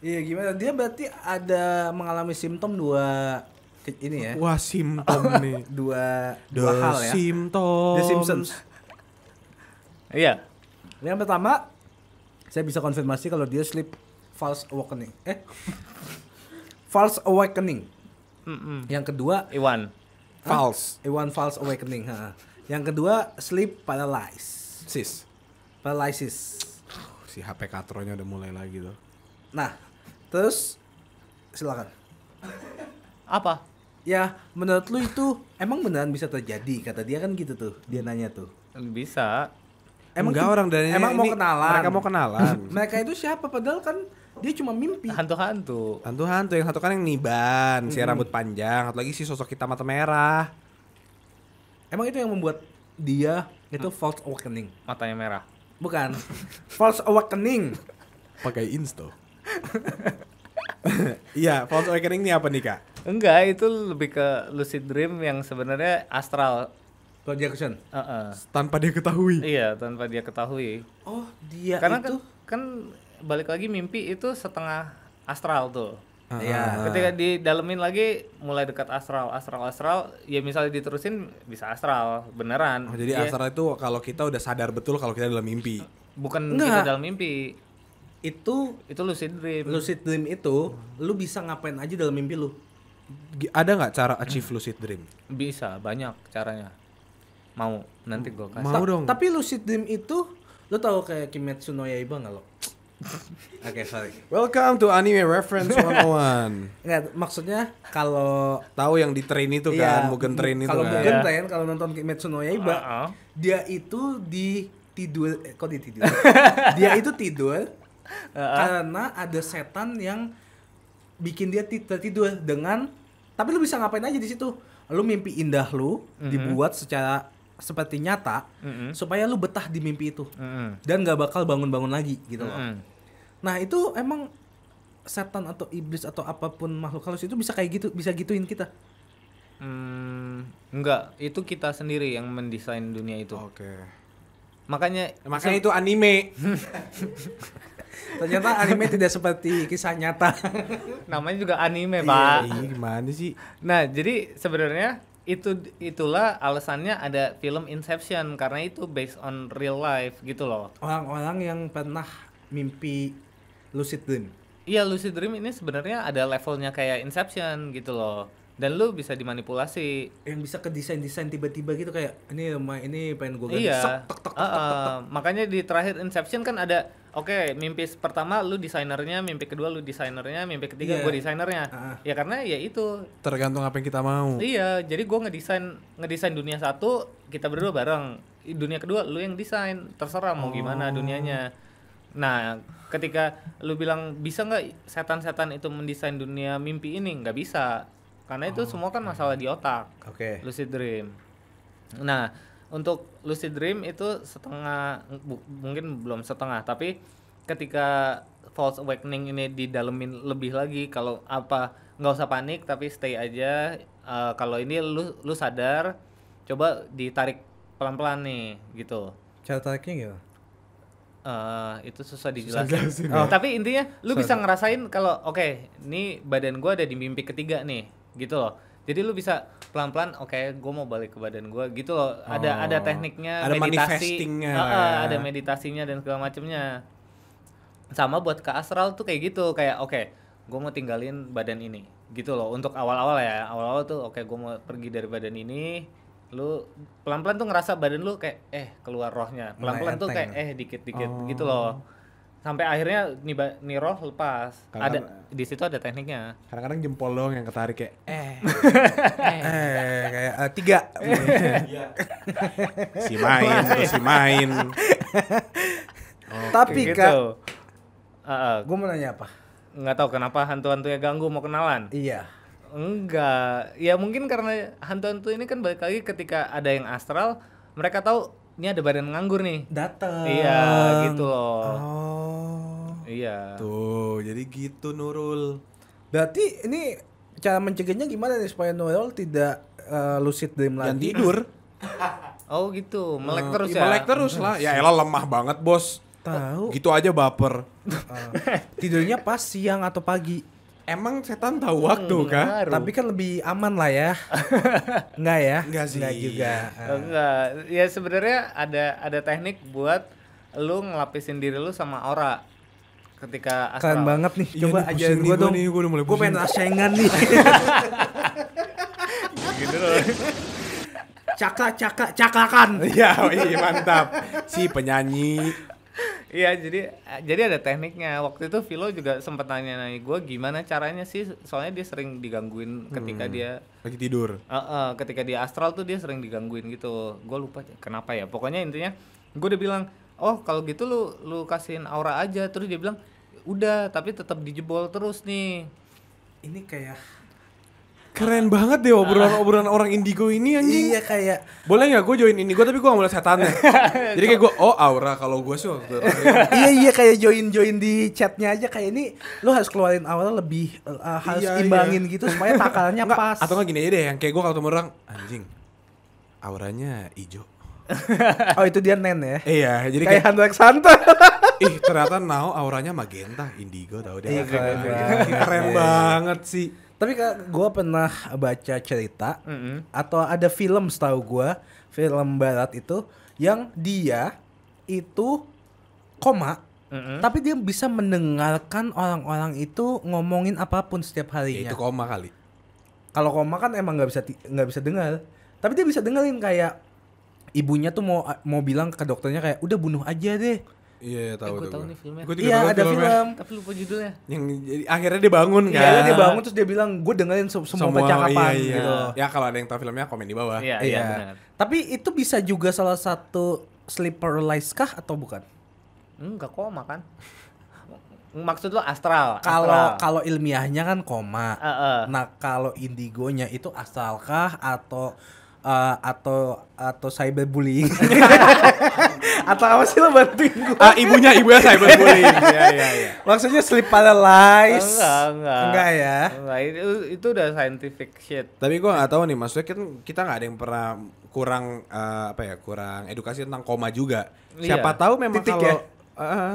iya gimana dia berarti ada mengalami simptom dua ini ya wah simptom (laughs) nih dua The hal ya simptom The Simpsons iya yeah. yang pertama saya bisa konfirmasi kalau dia sleep false awakening eh false awakening mm -mm. yang kedua Iwan False. Huh? one false awakening. Ha. Yang kedua sleep paralysis. Sis. Paralysis. si HP katronya udah mulai lagi tuh. Nah, terus silakan. Apa? Ya, menurut lu itu emang beneran bisa terjadi kata dia kan gitu tuh. Dia nanya tuh. Bisa. Emang enggak orang dari emang mau kenalan. Mereka mau kenalan. (laughs) mereka itu siapa padahal kan dia cuma mimpi hantu-hantu hantu-hantu yang satu kan yang niban hmm. si rambut panjang atau lagi si sosok kita mata merah emang itu yang membuat dia itu false awakening matanya merah bukan (laughs) false awakening pakai insto (laughs) Iya, false awakening ini apa nih kak? Enggak, itu lebih ke lucid dream yang sebenarnya astral projection Uh -uh. Tanpa dia ketahui. Iya, tanpa dia ketahui. Oh, dia Karena itu kan, kan balik lagi mimpi itu setengah astral tuh ah, Iya. Ah, ah. Ketika didalemin lagi mulai dekat astral, astral, astral, ya misalnya diterusin bisa astral, beneran. Oh, jadi ya. astral itu kalau kita udah sadar betul kalau kita dalam mimpi. Bukan Nggak. kita dalam mimpi. Itu itu lucid dream. Lucid dream itu lu bisa ngapain aja dalam mimpi lu. Ada nggak cara achieve lucid dream? Bisa, banyak caranya. Mau nanti gua kasih. Mau dong. tapi lucid dream itu lu tahu kayak Kimetsu no Yaiba nggak lo? Oke, okay, sorry. Welcome to Anime Reference 101. Enggak, maksudnya kalau tahu yang di train itu iya, kan, Mugen Train itu kalau kan. Kalau Mugen Train kalau nonton Kimetsu no Yaiba, uh -uh. dia itu di tidur eh, kok di tidur. (laughs) dia itu tidur uh -uh. karena ada setan yang bikin dia tertidur dengan tapi lu bisa ngapain aja di situ? Lu mimpi indah lu mm -hmm. dibuat secara seperti nyata mm -hmm. supaya lu betah di mimpi itu mm -hmm. dan gak bakal bangun-bangun lagi gitu mm -hmm. loh Nah, itu emang setan atau iblis atau apapun makhluk halus itu bisa kayak gitu, bisa gituin kita. Hmm, enggak, itu kita sendiri yang mendesain dunia itu. Oke. Okay. Makanya makanya itu anime. (laughs) Ternyata anime tidak seperti kisah nyata. (laughs) Namanya juga anime, iya, Pak. iya, gimana sih? Nah, jadi sebenarnya itu itulah alasannya ada film Inception karena itu based on real life gitu loh. Orang-orang yang pernah mimpi lucid dream iya lucid dream ini sebenarnya ada levelnya kayak inception gitu loh dan lu bisa dimanipulasi yang bisa ke desain desain tiba-tiba gitu kayak ini rumah ini pengen gue iya. makanya di terakhir Inception kan ada oke okay, mimpi pertama lu desainernya mimpi kedua lu desainernya mimpi ketiga yeah. gue desainernya uh. ya karena ya itu tergantung apa yang kita mau iya jadi gue ngedesain ngedesain dunia satu kita berdua bareng dunia kedua lu yang desain terserah mau oh. gimana dunianya Nah, ketika lu bilang bisa nggak setan-setan itu mendesain dunia mimpi ini? Nggak bisa, karena oh, itu semua kan masalah di otak. Oke. Okay. Lucid dream. Nah, untuk lucid dream itu setengah, bu, mungkin belum setengah, tapi ketika false awakening ini didalemin lebih lagi, kalau apa nggak usah panik, tapi stay aja. Uh, kalau ini lu lu sadar, coba ditarik pelan-pelan nih, gitu. Cara tariknya gimana? Uh, itu susah dijelasin. Susah ya. oh. Ya. Tapi intinya lu susah. bisa ngerasain kalau oke, okay, ini badan gua ada di mimpi ketiga nih, gitu loh. Jadi lu bisa pelan-pelan oke, okay, gua mau balik ke badan gue, gitu loh. Ada oh. ada tekniknya, ada meditasi. Uh, uh, ada meditasinya dan segala macamnya. Sama buat ke astral tuh kayak gitu, kayak oke, okay, gua mau tinggalin badan ini. Gitu loh. Untuk awal-awal ya, awal-awal tuh oke okay, gua mau pergi dari badan ini lu pelan-pelan tuh ngerasa badan lu kayak eh keluar rohnya pelan-pelan tuh kayak eh dikit-dikit oh. gitu loh sampai akhirnya nih, nih roh lepas kadang ada di situ ada tekniknya kadang-kadang jempol lo yang ketarik kayak eh (laughs) eh, kayak uh, tiga iya. (laughs) si main iya. terus si main okay. tapi gitu. kak uh, uh, gue mau nanya apa nggak tahu kenapa hantu-hantunya ganggu mau kenalan iya Enggak. Ya mungkin karena hantu-hantu ini kan balik lagi ketika ada yang astral, mereka tahu ini ada badan nganggur nih. Datang. Iya, gitu loh. Oh. Iya. Tuh, jadi gitu Nurul. Berarti ini cara mencegahnya gimana nih supaya Nurul tidak uh, lucid dream lagi? tidur. (laughs) oh gitu, melek eh, terus iya, ya. Melek terus lah. Ya elah lemah banget, Bos. Tahu. Gitu aja baper. Uh, (laughs) tidurnya pas siang atau pagi? Emang setan tahu waktu hmm, kah? Ngaruh. Tapi kan lebih aman lah ya. (laughs) Enggak ya? Enggak sih. Enggak juga. Oh, enggak. Ya sebenarnya ada ada teknik buat lu ngelapisin diri lu sama aura ketika astral. Keren banget nih. Iya, Coba iya, ajarin gua dong. Nih, gua udah mulai gua pengen asengan nih. (laughs) gitu loh. Caka caka cakakan. iya mantap. Si penyanyi Iya jadi eh, jadi ada tekniknya. Waktu itu Vilo juga sempat nanya nanya gue gimana caranya sih soalnya dia sering digangguin ketika hmm, dia lagi tidur. Uh, uh, ketika dia astral tuh dia sering digangguin gitu. Gue lupa kenapa ya. Pokoknya intinya gue udah bilang oh kalau gitu lu lu kasihin aura aja. Terus dia bilang udah tapi tetap dijebol terus nih. Ini kayak Keren banget deh obrolan-obrolan orang indigo ini anjing. Iya kayak. Boleh nggak gue join indigo tapi gue gak boleh setannya. (laughs) Jadi kayak gue oh aura kalau gue sih. iya iya kayak join join di chatnya aja kayak ini lo harus keluarin aura lebih uh, harus iya, iya. imbangin iya. gitu supaya takarannya pas. Atau nggak gini aja deh yang kayak gue kalau ketemu orang anjing auranya hijau. (laughs) oh itu dia nen ya? Iya, jadi kayak, kayak santa (laughs) Ih, ternyata now auranya magenta, indigo tau deh. Iya, keren banget sih. Tapi kak, gue pernah baca cerita mm -hmm. atau ada film setahu gue film barat itu yang dia itu koma Mm-hmm. Tapi dia bisa mendengarkan orang-orang itu ngomongin apapun setiap harinya. itu koma kali. Kalau koma kan emang nggak bisa nggak bisa dengar. Tapi dia bisa dengerin kayak ibunya tuh mau mau bilang ke dokternya kayak udah bunuh aja deh Iya, yeah, tahu eh, nih filmnya. Gua iya, ada film. film. Tapi lupa judulnya. Yang jadi akhirnya dia bangun kan. Iya, dia kan. bangun terus dia bilang, "Gue dengerin se semua, semua percakapan." Iya, iya. gitu. Ya kalau ada yang tahu filmnya komen di bawah. Iya, iya. iya. Tapi itu bisa juga salah satu sleeper lies kah atau bukan? Enggak koma kan. Maksud lo astral. Kalau kalau ilmiahnya kan koma. Uh, uh. Nah, kalau indigonya itu astral kah atau uh, atau atau cyberbullying (laughs) atau apa sih lo bantuin gue? Uh, ah, ibunya ibunya cyberbullying. (laughs) ya, ya, ya. Maksudnya sleep paralysis. Enggak, enggak. Enggak ya. Enggak, itu, itu udah scientific shit. Tapi gue nggak tahu nih maksudnya kita kita nggak ada yang pernah kurang uh, apa ya kurang edukasi tentang koma juga. Iya. Siapa tahu memang kalau ya? Uh,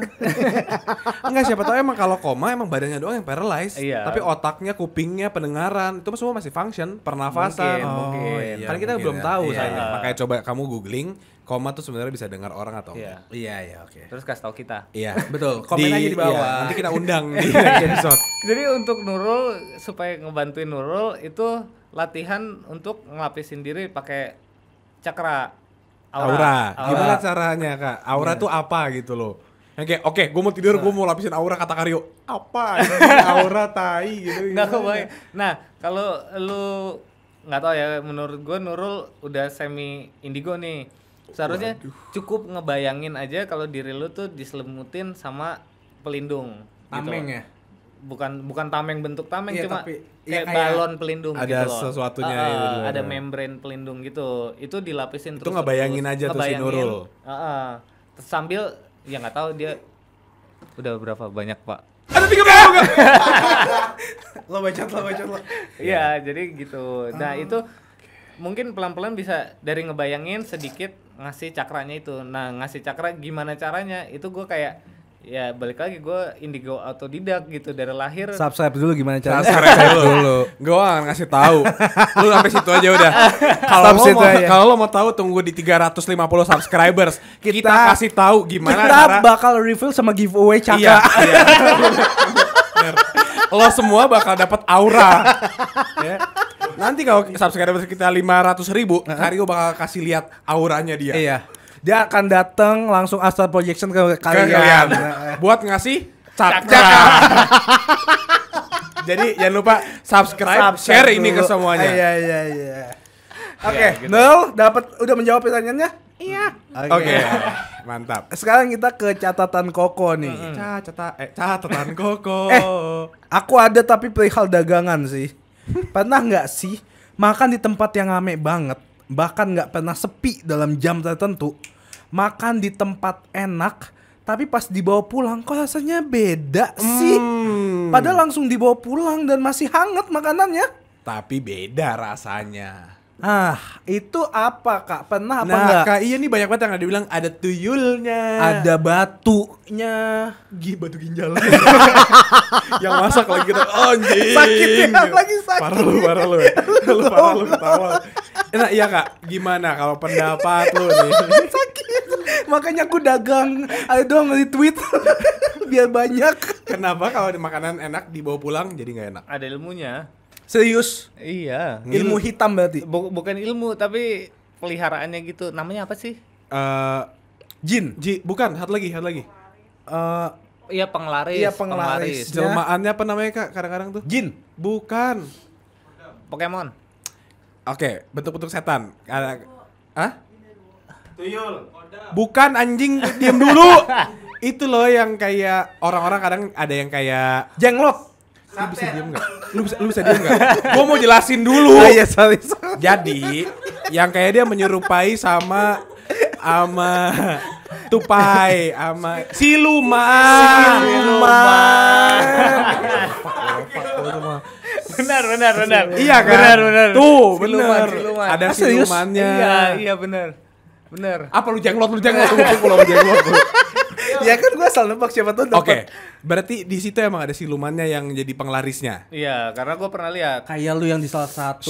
(laughs) enggak siapa tahu emang kalau koma emang badannya doang yang paralyzed, iya. tapi otaknya, kupingnya, pendengaran itu semua masih function, pernafasan. Mungkin, oh, mungkin. Iya, Karena kita mungkin belum ya. tahu iya. sayangnya. Iya. Makanya coba kamu googling koma tuh sebenarnya bisa dengar orang atau iya. enggak. Iya, iya, oke. Okay. Terus kasih tahu kita. Iya, betul. (laughs) Komen di, aja di bawah. Iya. Nanti kita undang (laughs) di episode. Jadi untuk Nurul supaya ngebantuin Nurul itu latihan untuk ngelapisin diri pakai cakra aura. aura. aura. Gimana caranya, Kak? Aura yeah. tuh apa gitu loh? Oke, kayak, oke, okay, gue mau tidur, nah. gue mau lapisin aura kata Karyo. Apa? (laughs) aura tai gitu. Enggak kok, Nah, kalau lu nggak tau ya, menurut gue Nurul udah semi indigo nih. Seharusnya Waduh. cukup ngebayangin aja kalau diri lu tuh diselimutin sama pelindung. Gitu tameng gitu ya? bukan bukan tameng bentuk tameng iya, cuma tapi, ya kayak, kayak balon pelindung ada gitu loh. sesuatunya uh, itu ada membran pelindung gitu itu dilapisin itu terus nggak bayangin terus, aja tuh si Nurul uh, uh, sambil ya nggak tahu dia udah berapa banyak pak ada tiga puluh (laughs) lo baca lo baca lo ya jadi gitu nah ah. itu mungkin pelan-pelan bisa dari ngebayangin sedikit ngasih cakranya itu nah ngasih cakra gimana caranya itu gue kayak ya balik lagi gue indigo atau didak gitu dari lahir subscribe dulu gimana cara subscribe dulu gue akan ngasih tahu lu sampai situ aja udah kalau lo mau kalau lo mau tahu tunggu di 350 subscribers kita, kita kasih tahu gimana kita cara... bakal reveal sama giveaway caca iya, iya. lo semua bakal dapat aura ya. nanti kalau subscribers kita 500 ribu Karyo bakal kasih lihat auranya dia iya dia akan datang langsung astral projection ke kalian, ke kalian. Nah, eh. buat ngasih cakra. (laughs) Jadi jangan lupa subscribe, subscribe share dulu. ini ke semuanya. Iya iya iya. iya Oke, gitu. Nel dapat udah menjawab pertanyaannya? Iya. Oke. Okay. Okay. Mantap. Sekarang kita ke catatan Koko nih. Mm -hmm. eh, catatan Koko. (laughs) eh, aku ada tapi perihal dagangan sih. (laughs) Pernah nggak sih makan di tempat yang rame banget bahkan nggak pernah sepi dalam jam tertentu, makan di tempat enak, tapi pas dibawa pulang kok rasanya beda sih. Hmm. Padahal langsung dibawa pulang dan masih hangat makanannya. Tapi beda rasanya. Ah, itu apa kak? Pernah apa nah, enggak? Kak, iya nih banyak banget yang ada bilang ada tuyulnya, ada batunya, gih batu ginjal. (laughs) yang masak lagi kita, oh anjing. Sakit ya, lagi sakit. Parah lu, parah lu. (laughs) lu parah lu nah iya kak gimana kalau pendapat lu nih (laughs) sakit makanya aku dagang ayo dong tweet (laughs) biar banyak kenapa kalau makanan enak dibawa pulang jadi nggak enak ada ilmunya serius iya ilmu hitam berarti bukan ilmu tapi peliharaannya gitu namanya apa sih uh, jin Ji bukan hat lagi hat lagi uh, Iya penglaris. Iya penglaris. penglaris. Jelmaannya apa namanya kak? Kadang-kadang tuh. Jin. Bukan. Pokemon. Oke, okay, bentuk-bentuk setan. Ada oh. Hah? Tuyul. Bukan anjing, diam dulu. (laughs) itu loh yang kayak orang-orang kadang ada yang kayak jenglot. Lu bisa diam gak? Lu bisa, lu bisa diam gak? (laughs) Gua mau jelasin dulu. Oh, iya, sorry, sorry. Jadi, yang kayak dia menyerupai sama sama tupai sama siluman. Siluman. siluman benar benar benar iya kan benar benar tuh benar ada silumannya iya iya benar benar apa lu jenglot lu jenglot lu pulau jenglot lu (laughs) ya kan gue asal nebak siapa tuh Oke. Okay. Berarti di situ emang ada silumannya yang jadi penglarisnya. Iya, karena gue pernah lihat. Kayak lu yang di salah satu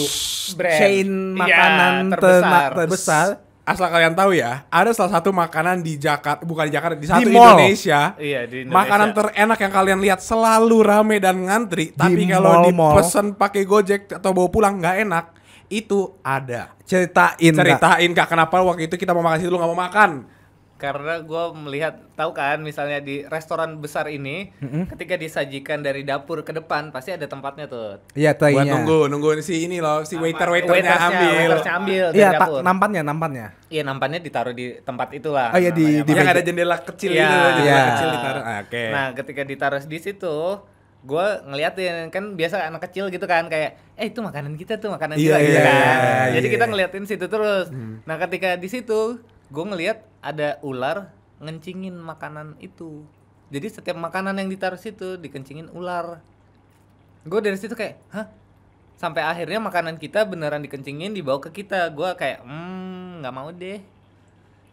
Brand. chain iya, makanan ya, terbesar. terbesar asal kalian tahu ya, ada salah satu makanan di Jakarta, bukan di Jakarta, di satu di Indonesia, iya, di Indonesia. Makanan terenak yang kalian lihat selalu rame dan ngantri, di tapi kalau dipesan pakai Gojek atau bawa pulang nggak enak. Itu ada. Ceritain. Ceritain kak kenapa waktu itu kita mau makan situ lu nggak mau makan? karena gue melihat tahu kan misalnya di restoran besar ini mm-hmm. ketika disajikan dari dapur ke depan pasti ada tempatnya tuh iya buat iya. nunggu nunggu si ini loh si waiter waiternya ambil waiternya ambil iya ta- nampannya nampannya iya nampannya ditaruh di tempat itulah oh iya di, di yang ada jendela kecil ya, itu jendela ya. kecil ditaruh ah, oke okay. nah ketika ditaruh di situ gue ngeliatin kan biasa anak kecil gitu kan kayak eh itu makanan kita tuh makanan yeah, gitu iya, kan. iya, kita yeah, gitu kan yeah, jadi yeah. kita ngeliatin situ terus hmm. nah ketika di situ gue ngeliat ada ular ngencingin makanan itu jadi setiap makanan yang ditaruh situ dikencingin ular gue dari situ kayak hah sampai akhirnya makanan kita beneran dikencingin dibawa ke kita gue kayak hmm nggak mau deh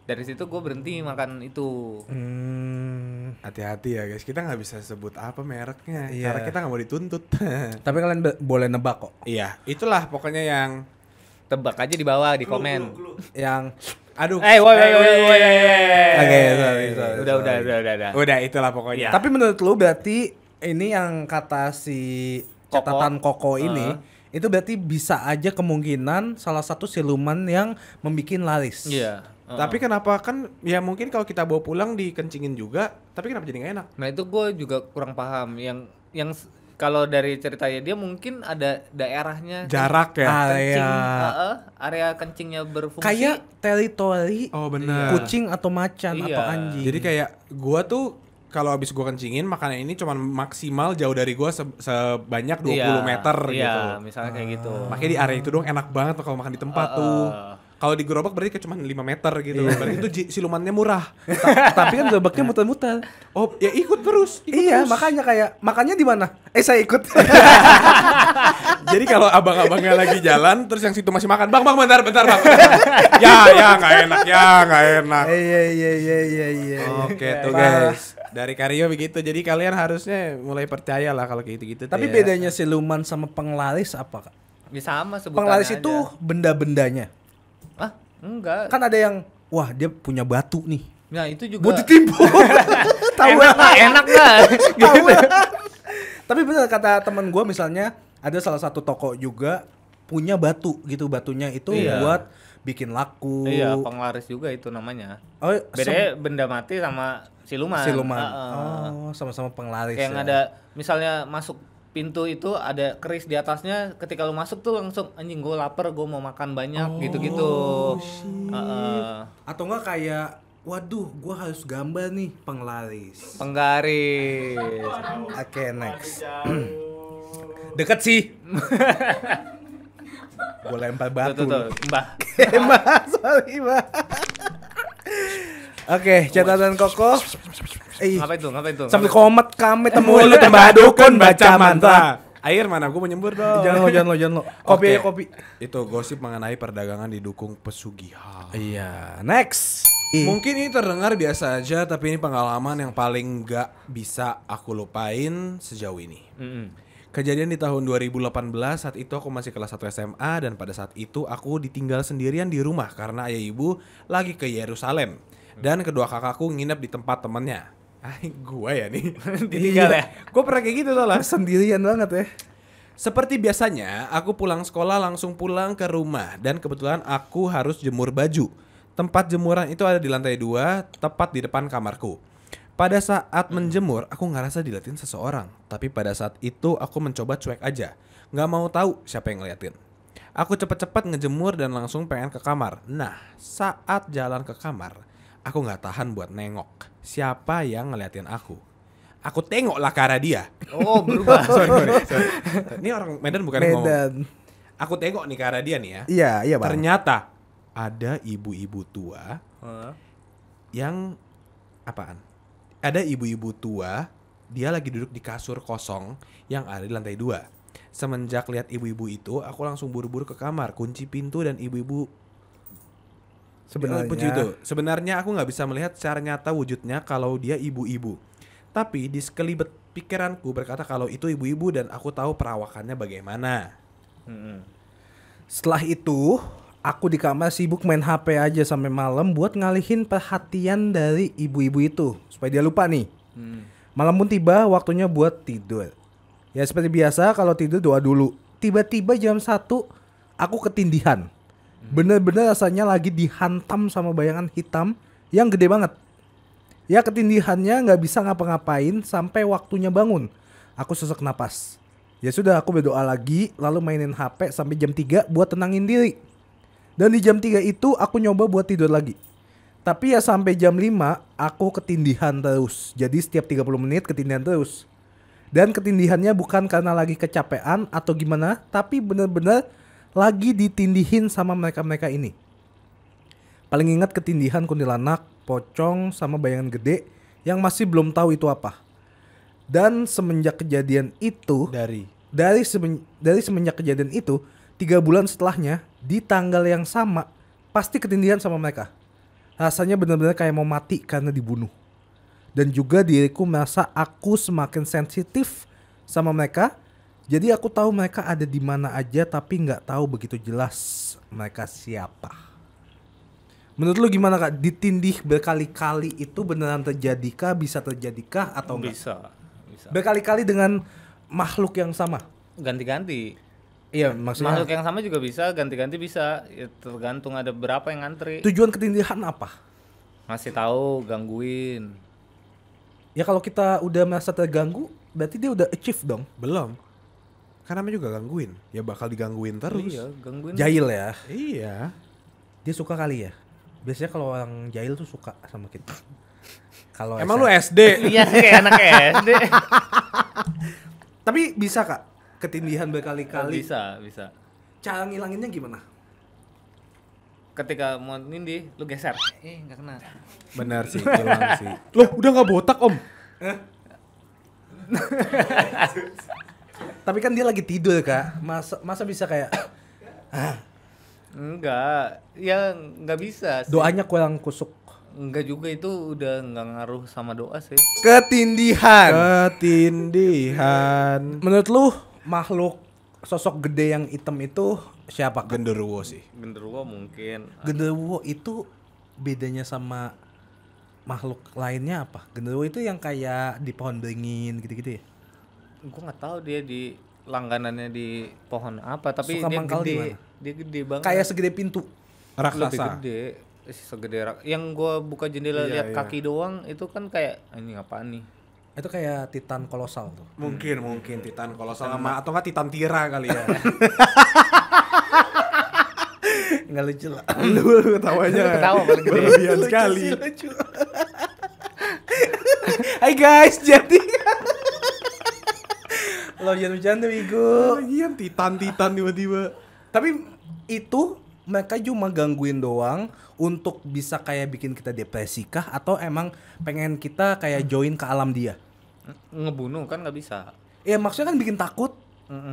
dari situ gue berhenti makan itu hati hmm. hati-hati ya guys kita nggak bisa sebut apa mereknya yeah. karena kita nggak mau dituntut (laughs) tapi kalian boleh nebak kok iya itulah pokoknya yang tebak aja di bawah di komen Klu, klu. yang Aduh. Eh, woi woi woi woi. Oke, sorry, sorry. Udah, udah, udah, udah, udah. Udah, itulah pokoknya. Iya. Tapi menurut lu berarti ini yang kata si catatan Koko ini uh. itu berarti bisa aja kemungkinan salah satu siluman yang membuat laris. Iya. Yeah. Uh -huh. Tapi kenapa kan ya mungkin kalau kita bawa pulang dikencingin juga, tapi kenapa jadi gak enak? Nah, itu gue juga kurang paham yang yang kalau dari ceritanya dia mungkin ada daerahnya jarak ya area ah, kencing, uh, uh, area kencingnya berfungsi kayak teritori oh benar iya. kucing atau macan iya. atau anjing jadi kayak gua tuh kalau abis gua kencingin makanan ini cuma maksimal jauh dari gua se sebanyak 20 iya, meter iya, gitu. misalnya kayak gitu. Makanya di area itu dong enak banget kalau makan di tempat uh, tuh kalau di gerobak berarti cuma 5 meter gitu. Yeah. Berarti itu silumannya murah. Ta tapi kan gerobaknya muter-muter. Oh, ya ikut terus. Ikut iya, terus. makanya kayak makanya di mana? Eh saya ikut. Jadi kalau abang-abangnya lagi jalan terus yang situ masih makan, "Bang, Bang, bentar, bentar, Bang." ya, ya nggak enak, ya nggak enak. Iya, iya, iya, iya, iya. Oke tuh, guys. Dari Karyo begitu. Jadi kalian harusnya mulai percaya lah kalau gitu-gitu. Tapi ya. bedanya siluman sama penglaris apa, Kak? Ya sama sebutannya Penglaris itu benda-bendanya. Enggak. Kan ada yang wah dia punya batu nih. Nah, itu juga. Buat ditimpu. (laughs) Tahu enak enak gak? (laughs) Tahu. Gitu. Tapi benar kata teman gue misalnya ada salah satu toko juga punya batu gitu batunya itu iya. buat bikin laku. Iya, penglaris juga itu namanya. Oh, iya, Beda benda mati sama siluman. Siluman. uh, oh, sama-sama penglaris. Yang ya. ada misalnya masuk pintu itu ada keris di atasnya ketika lu masuk tuh langsung anjing gue lapar gue mau makan banyak oh, gitu-gitu shit. uh, atau enggak kayak waduh gue harus gambar nih penglaris Penggaris. oke okay, next (clears throat) deket sih (laughs) gue lempar batu mbah (laughs) mbah sorry mbah oke okay, catatan kokoh Ngapain tuh? Ngapain tuh? Sambil komet kami temu lu tembak dukun baca mantra. Air mana? Gue menyembur dong. Jangan lo, jangan lo, jangan lo. (laughs) Kopi okay. kopi. Itu gosip mengenai perdagangan didukung pesugihan. Iya. Next. I. Mungkin ini terdengar biasa aja, tapi ini pengalaman yang paling gak bisa aku lupain sejauh ini. Mm -hmm. Kejadian di tahun 2018, saat itu aku masih kelas 1 SMA dan pada saat itu aku ditinggal sendirian di rumah karena ayah ibu lagi ke Yerusalem. Dan kedua kakakku nginep di tempat temennya ah gua ya nih ditinggal (laughs) iya. ya gue pernah kayak gitu lah sendirian banget ya seperti biasanya aku pulang sekolah langsung pulang ke rumah dan kebetulan aku harus jemur baju tempat jemuran itu ada di lantai dua tepat di depan kamarku pada saat menjemur, aku ngerasa diliatin seseorang. Tapi pada saat itu aku mencoba cuek aja. Nggak mau tahu siapa yang ngeliatin. Aku cepet-cepet ngejemur dan langsung pengen ke kamar. Nah, saat jalan ke kamar, Aku nggak tahan buat nengok siapa yang ngeliatin aku. Aku tengok lah ke dia. Oh berubah. (laughs) sorry, sorry, sorry. Ini orang Medan bukan Medan. ngomong. Aku tengok nih ke dia nih ya. Iya iya bang. Ternyata ada ibu-ibu tua huh? yang apaan? Ada ibu-ibu tua dia lagi duduk di kasur kosong yang ada di lantai dua. Semenjak lihat ibu-ibu itu, aku langsung buru-buru ke kamar, kunci pintu dan ibu-ibu Sebenarnya ya, puji ya. itu. Sebenarnya aku nggak bisa melihat secara nyata wujudnya kalau dia ibu-ibu. Tapi di sekelibet pikiranku berkata kalau itu ibu-ibu dan aku tahu perawakannya bagaimana. Hmm. Setelah itu aku di kamar sibuk main HP aja sampai malam buat ngalihin perhatian dari ibu-ibu itu supaya dia lupa nih. Hmm. Malam pun tiba waktunya buat tidur. Ya seperti biasa kalau tidur doa dulu. Tiba-tiba jam satu aku ketindihan. Hmm. Bener-bener rasanya lagi dihantam sama bayangan hitam yang gede banget. Ya ketindihannya nggak bisa ngapa-ngapain sampai waktunya bangun. Aku sesak napas. Ya sudah aku berdoa lagi lalu mainin HP sampai jam 3 buat tenangin diri. Dan di jam 3 itu aku nyoba buat tidur lagi. Tapi ya sampai jam 5 aku ketindihan terus. Jadi setiap 30 menit ketindihan terus. Dan ketindihannya bukan karena lagi kecapean atau gimana, tapi benar-benar lagi ditindihin sama mereka-mereka ini. Paling ingat ketindihan kuntilanak, pocong, sama bayangan gede yang masih belum tahu itu apa. Dan semenjak kejadian itu dari dari semen, dari semenjak kejadian itu tiga bulan setelahnya di tanggal yang sama pasti ketindihan sama mereka. Rasanya benar-benar kayak mau mati karena dibunuh. Dan juga diriku merasa aku semakin sensitif sama mereka jadi aku tahu mereka ada di mana aja tapi nggak tahu begitu jelas mereka siapa. Menurut lu gimana kak? Ditindih berkali-kali itu beneran terjadi kah? Bisa terjadikah atau enggak? Bisa. bisa. Berkali-kali dengan makhluk yang sama? Ganti-ganti. Iya maksudnya. Makhluk yang sama juga bisa, ganti-ganti bisa. Ya, tergantung ada berapa yang ngantri. Tujuan ketindihan apa? Masih tahu, gangguin. Ya kalau kita udah merasa terganggu, berarti dia udah achieve dong? Belum karena namanya juga gangguin. Ya bakal digangguin terus. Iya, gangguin. Jahil ya. Iya. Dia suka kali ya. Biasanya kalau orang jahil tuh suka sama kita. Kalau Emang lu SD? (laughs) Iya, kayak anak SD. Tapi bisa Kak ketindihan berkali-kali. Bisa, bisa. Cara ngilanginnya gimana? Ketika mau nindi, lu geser. Eh, nggak kena. Benar sih, (laughs) hilang sih. Lu udah nggak botak, Om. (laughs) Tapi kan dia lagi tidur kak. Masa masa bisa kayak (coughs) Enggak, ya nggak bisa. Sih. Doanya kurang kusuk. Enggak juga itu udah nggak ngaruh sama doa sih. Ketindihan. Ketindihan. Menurut lu makhluk sosok gede yang hitam itu siapa? Genderuwo sih. Genderuwo mungkin. Genderuwo itu bedanya sama makhluk lainnya apa? Genderuwo itu yang kayak di pohon beringin gitu-gitu ya? gue nggak tahu dia di langganannya di pohon apa tapi Suka dia gede dia gede banget kayak segede pintu raksasa lebih gede segede rak yang gue buka jendela iya, lihat iya. kaki doang itu kan kayak ini apa nih itu kayak Titan kolosal tuh. Mungkin hmm. mungkin Titan kolosal sama atau nggak Titan Tira kali ya. (laughs) nggak lucu lah. (laughs) Lu ketawanya. Lu ketawa Berlebihan sekali. Lucu, (laughs) Hai guys, jadi lo jangan bercanda Wigo lagian titan titan tiba-tiba tapi itu mereka cuma gangguin doang untuk bisa kayak bikin kita depresi kah atau emang pengen kita kayak join ke alam dia ngebunuh kan nggak bisa ya maksudnya kan bikin takut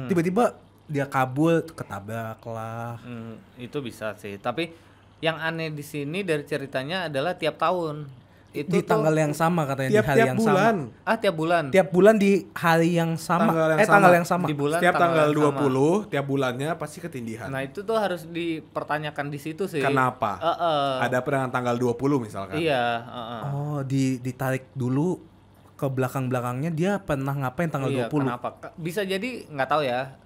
tiba-tiba dia kabul ketabrak lah mm, itu bisa sih tapi yang aneh di sini dari ceritanya adalah tiap tahun itu di tanggal yang sama katanya tiap, di hari tiap yang bulan. sama. Ah, tiap bulan. Tiap bulan di hari yang sama. Tanggal yang eh, sama. tanggal yang sama. Di bulan tiap tanggal, tanggal 20 sama. tiap bulannya pasti ketindihan. Nah, itu tuh harus dipertanyakan di situ sih. Kenapa? Uh, uh. Ada perang tanggal 20 misalkan. Iya, uh, uh. Oh, di ditarik dulu ke belakang-belakangnya dia pernah ngapain tanggal iya, 20. kenapa? Bisa jadi nggak tahu ya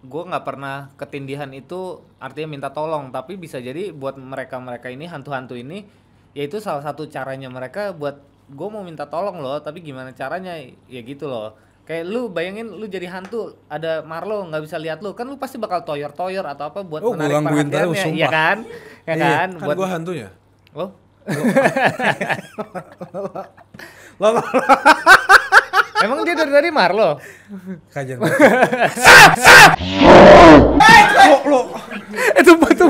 gue nggak pernah ketindihan itu artinya minta tolong tapi bisa jadi buat mereka mereka ini hantu-hantu ini ya itu salah satu caranya mereka buat gue mau minta tolong loh tapi gimana caranya ya gitu loh kayak lu bayangin lu jadi hantu ada Marlo nggak bisa lihat lu kan lu pasti bakal toyor toyor atau apa buat oh, menarik perhatiannya ya kan ya iya, kan, kan buat gue hantunya oh lo (laughs) lo emang dia dari tadi Marlo kajian (laughs) eh, lo lo (laughs) itu batu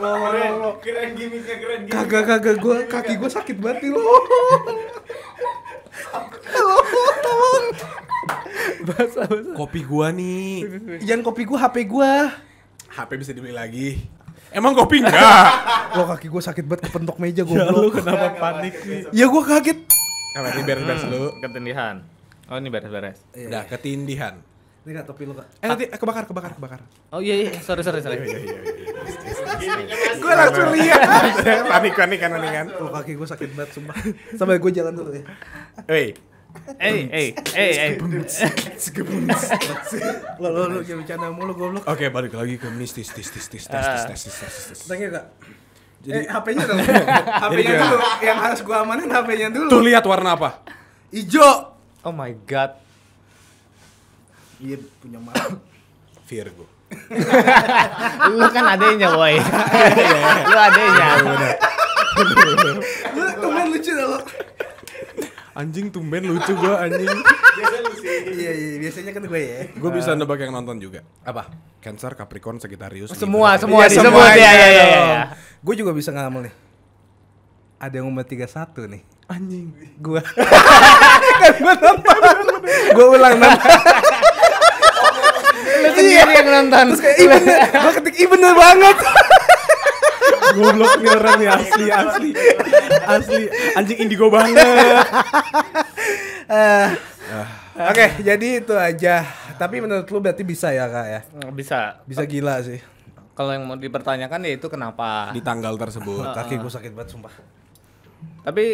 lo lo keren gimmicknya keren kagak kagak gue kaki gue sakit banget lo lo tolong basa bahasa kopi gua nih jangan kopi gua HP gua HP bisa dibeli lagi Emang kopi enggak? lo kaki gue sakit banget kepentok meja gue Ya lu kenapa panik sih? Ya gue kaget. Apa ini beres-beres hmm, lu. Ketindihan. Oh ini beres-beres. Udah ketindihan. Ini gak topi lu kak. Eh nanti eh, kebakar kebakar kebakar. Oh iya iya sorry sorry sorry. Iya, iya, iya, gue langsung lihat. (laughs) Panik panik kan panik kan. kaki gue sakit banget sumpah. Sampai gue jalan dulu ya. Wey Eh, eh, eh, eh. Lo lo lo jadi bercanda mulu goblok. Oke, balik lagi ke mistis tis tis tis tis tis tis tis tis. Thank Kak. Jadi eh, HP-nya dong. HP-nya dulu. Yang harus gua amanin HP-nya dulu. Tuh lihat warna apa? Ijo. Oh my god. Iya punya mata. (coughs) Virgo. lu kan adanya boy. Iya. lu adanya. Iya, lu tumben lucu dah lo. Anjing tumben lucu gua anjing. Iya iya biasanya kan gue ya. Gue bisa eh. nebak yang nonton juga. Apa? Cancer, Capricorn, Sagittarius. Gitu. Iya, semua, semua semua ya, ya ya ya. Gue juga bisa ngamal nih. Ada yang umur satu nih. Anjing. gue, kan gua (laughs) nonton. gua ulang nonton. (laughs) lu sendiri yang nonton terus kayak even gue ketik even banget goblok nih orang nih asli asli asli anjing indigo banget uh, Oke, okay, jadi itu aja. Tapi menurut lu berarti bisa ya kak ya? Hmm, bisa. Bisa gila sih. Kalau yang mau dipertanyakan ya itu kenapa? Di tanggal tersebut. Kaki gue sakit banget sumpah. Tapi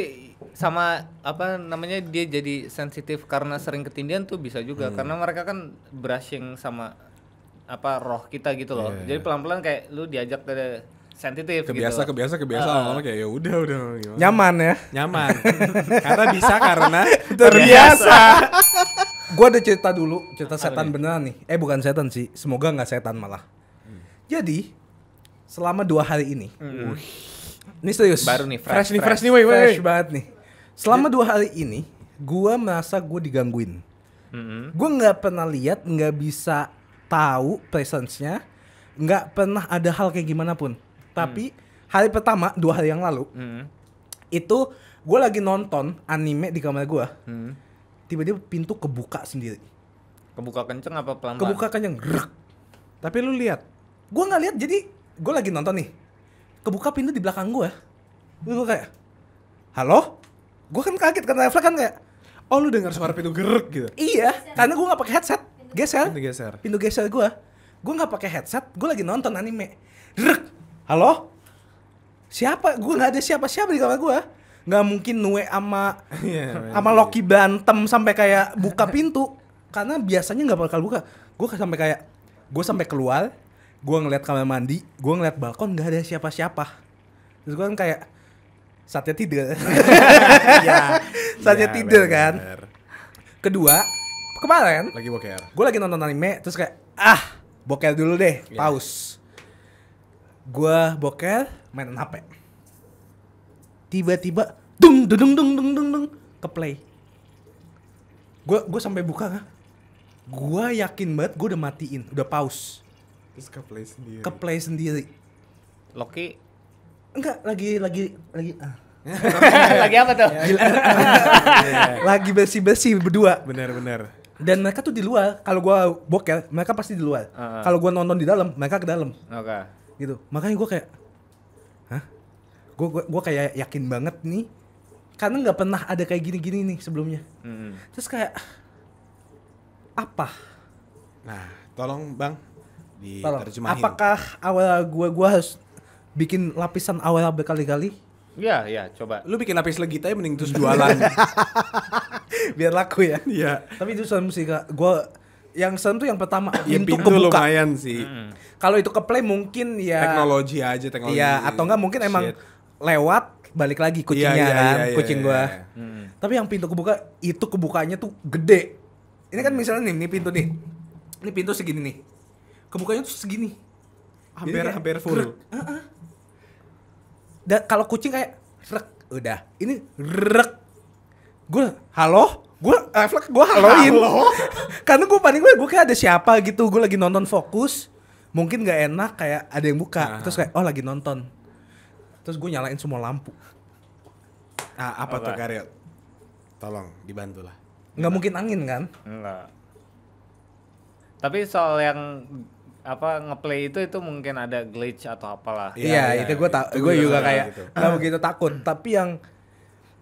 sama apa namanya dia jadi sensitif karena sering ketindian tuh bisa juga hmm. karena mereka kan brushing sama apa roh kita gitu loh. Yeah. Jadi iya. pelan-pelan kayak lu diajak dari sensitif kebiasa, gitu. Kebiasa kebiasa uh. lama kayak ya udah udah nyaman ya. Nyaman. (laughs) karena bisa karena (laughs) terbiasa. (laughs) gua ada cerita dulu, cerita apa setan beneran nih. Eh bukan setan sih, semoga nggak setan malah. Hmm. Jadi selama dua hari ini, hmm. Ini serius. Baru nih fresh. Fresh nih fresh, fresh nih woi woi. Fresh banget nih. Selama dua hari ini, gue merasa gue digangguin. Mm-hmm. Gue nggak pernah lihat, nggak bisa tahu presence-nya, nggak pernah ada hal kayak gimana pun. Tapi mm. hari pertama, dua hari yang lalu, mm-hmm. itu gue lagi nonton anime di kamar gue. Mm. Tiba-tiba pintu kebuka sendiri. Kebuka kenceng apa pelan Kebuka kenceng. Rrk. Tapi lu lihat? Gue nggak lihat, jadi gue lagi nonton nih. Kebuka pintu di belakang gue. Gue kayak, halo? gue kan kaget karena refleks kan kayak oh lu dengar suara pintu gerak gitu iya, iya. karena gue nggak pakai headset geser pintu geser pintu geser gue gue nggak pakai headset gue lagi nonton anime gerak halo siapa gue nggak ada siapa siapa di kamar gue nggak mungkin Nue ama (laughs) yeah, iya. ama Loki bantem sampai kayak buka pintu karena biasanya nggak bakal buka gue sampai kayak gue sampai keluar gue ngeliat kamar mandi gue ngeliat balkon nggak ada siapa-siapa terus gue kan kayak saatnya tidur. (laughs) ya, saatnya ya, tidur bener. kan. Kedua, kemarin lagi boker. Gue lagi nonton anime terus kayak ah, boker dulu deh, ya. pause. Gue boker, main HP. Tiba-tiba dung dung dung dung dung dung ke play. Gue gue sampai buka kan. Gue yakin banget gue udah matiin, udah pause. Terus ke play sendiri. Ke play sendiri. Loki enggak lagi lagi lagi ah. (laughs) lagi apa tuh? (laughs) lagi besi-besi berdua. Benar-benar. Dan mereka tuh di luar. Kalau gua boker, mereka pasti di luar. Uh, ah, -huh. Ah. Kalau gua nonton di dalam, mereka ke dalam. Oke. Okay. Gitu. Makanya gua kayak Hah? Gua, gua kayak yakin banget nih karena nggak pernah ada kayak gini-gini nih sebelumnya. Mm -hmm. Terus kayak apa? Nah, tolong Bang di diterjemahin. Apakah awal gua gua harus bikin lapisan awal berkali-kali? Iya, iya, coba. Lu bikin lapis lagi aja mending terus jualan. (laughs) Biar laku ya. Iya. Tapi itu serem sih, Kak. Gua yang serem tuh yang pertama ya, pintu, pintu kebuka. lumayan sih. Hmm. Kalau itu ke play mungkin ya teknologi aja teknologi. Iya, atau enggak mungkin emang lewat balik lagi iya, kucingnya yeah, yeah, kan, yeah, iya, kucing iya, gua. Hmm. Tapi yang pintu kebuka itu kebukanya tuh gede. Ini kan misalnya nih, ini pintu nih. Ini pintu segini nih. Kebukanya tuh segini. Hampir-hampir full. Uh -uh dan kalau kucing kayak rek udah ini rek gue halo gue eh, reflek gue haloin halo? (laughs) karena gue panik gue gue kayak ada siapa gitu gue lagi nonton fokus mungkin nggak enak kayak ada yang buka Aha. terus kayak oh lagi nonton terus gue nyalain semua lampu nah, apa Oke. tuh Karel tolong dibantulah nggak mungkin angin kan enggak tapi soal yang apa ngeplay itu itu mungkin ada glitch atau apalah. Iya, ya, itu gue tak gue juga kayak gitu. nggak begitu takut, tapi yang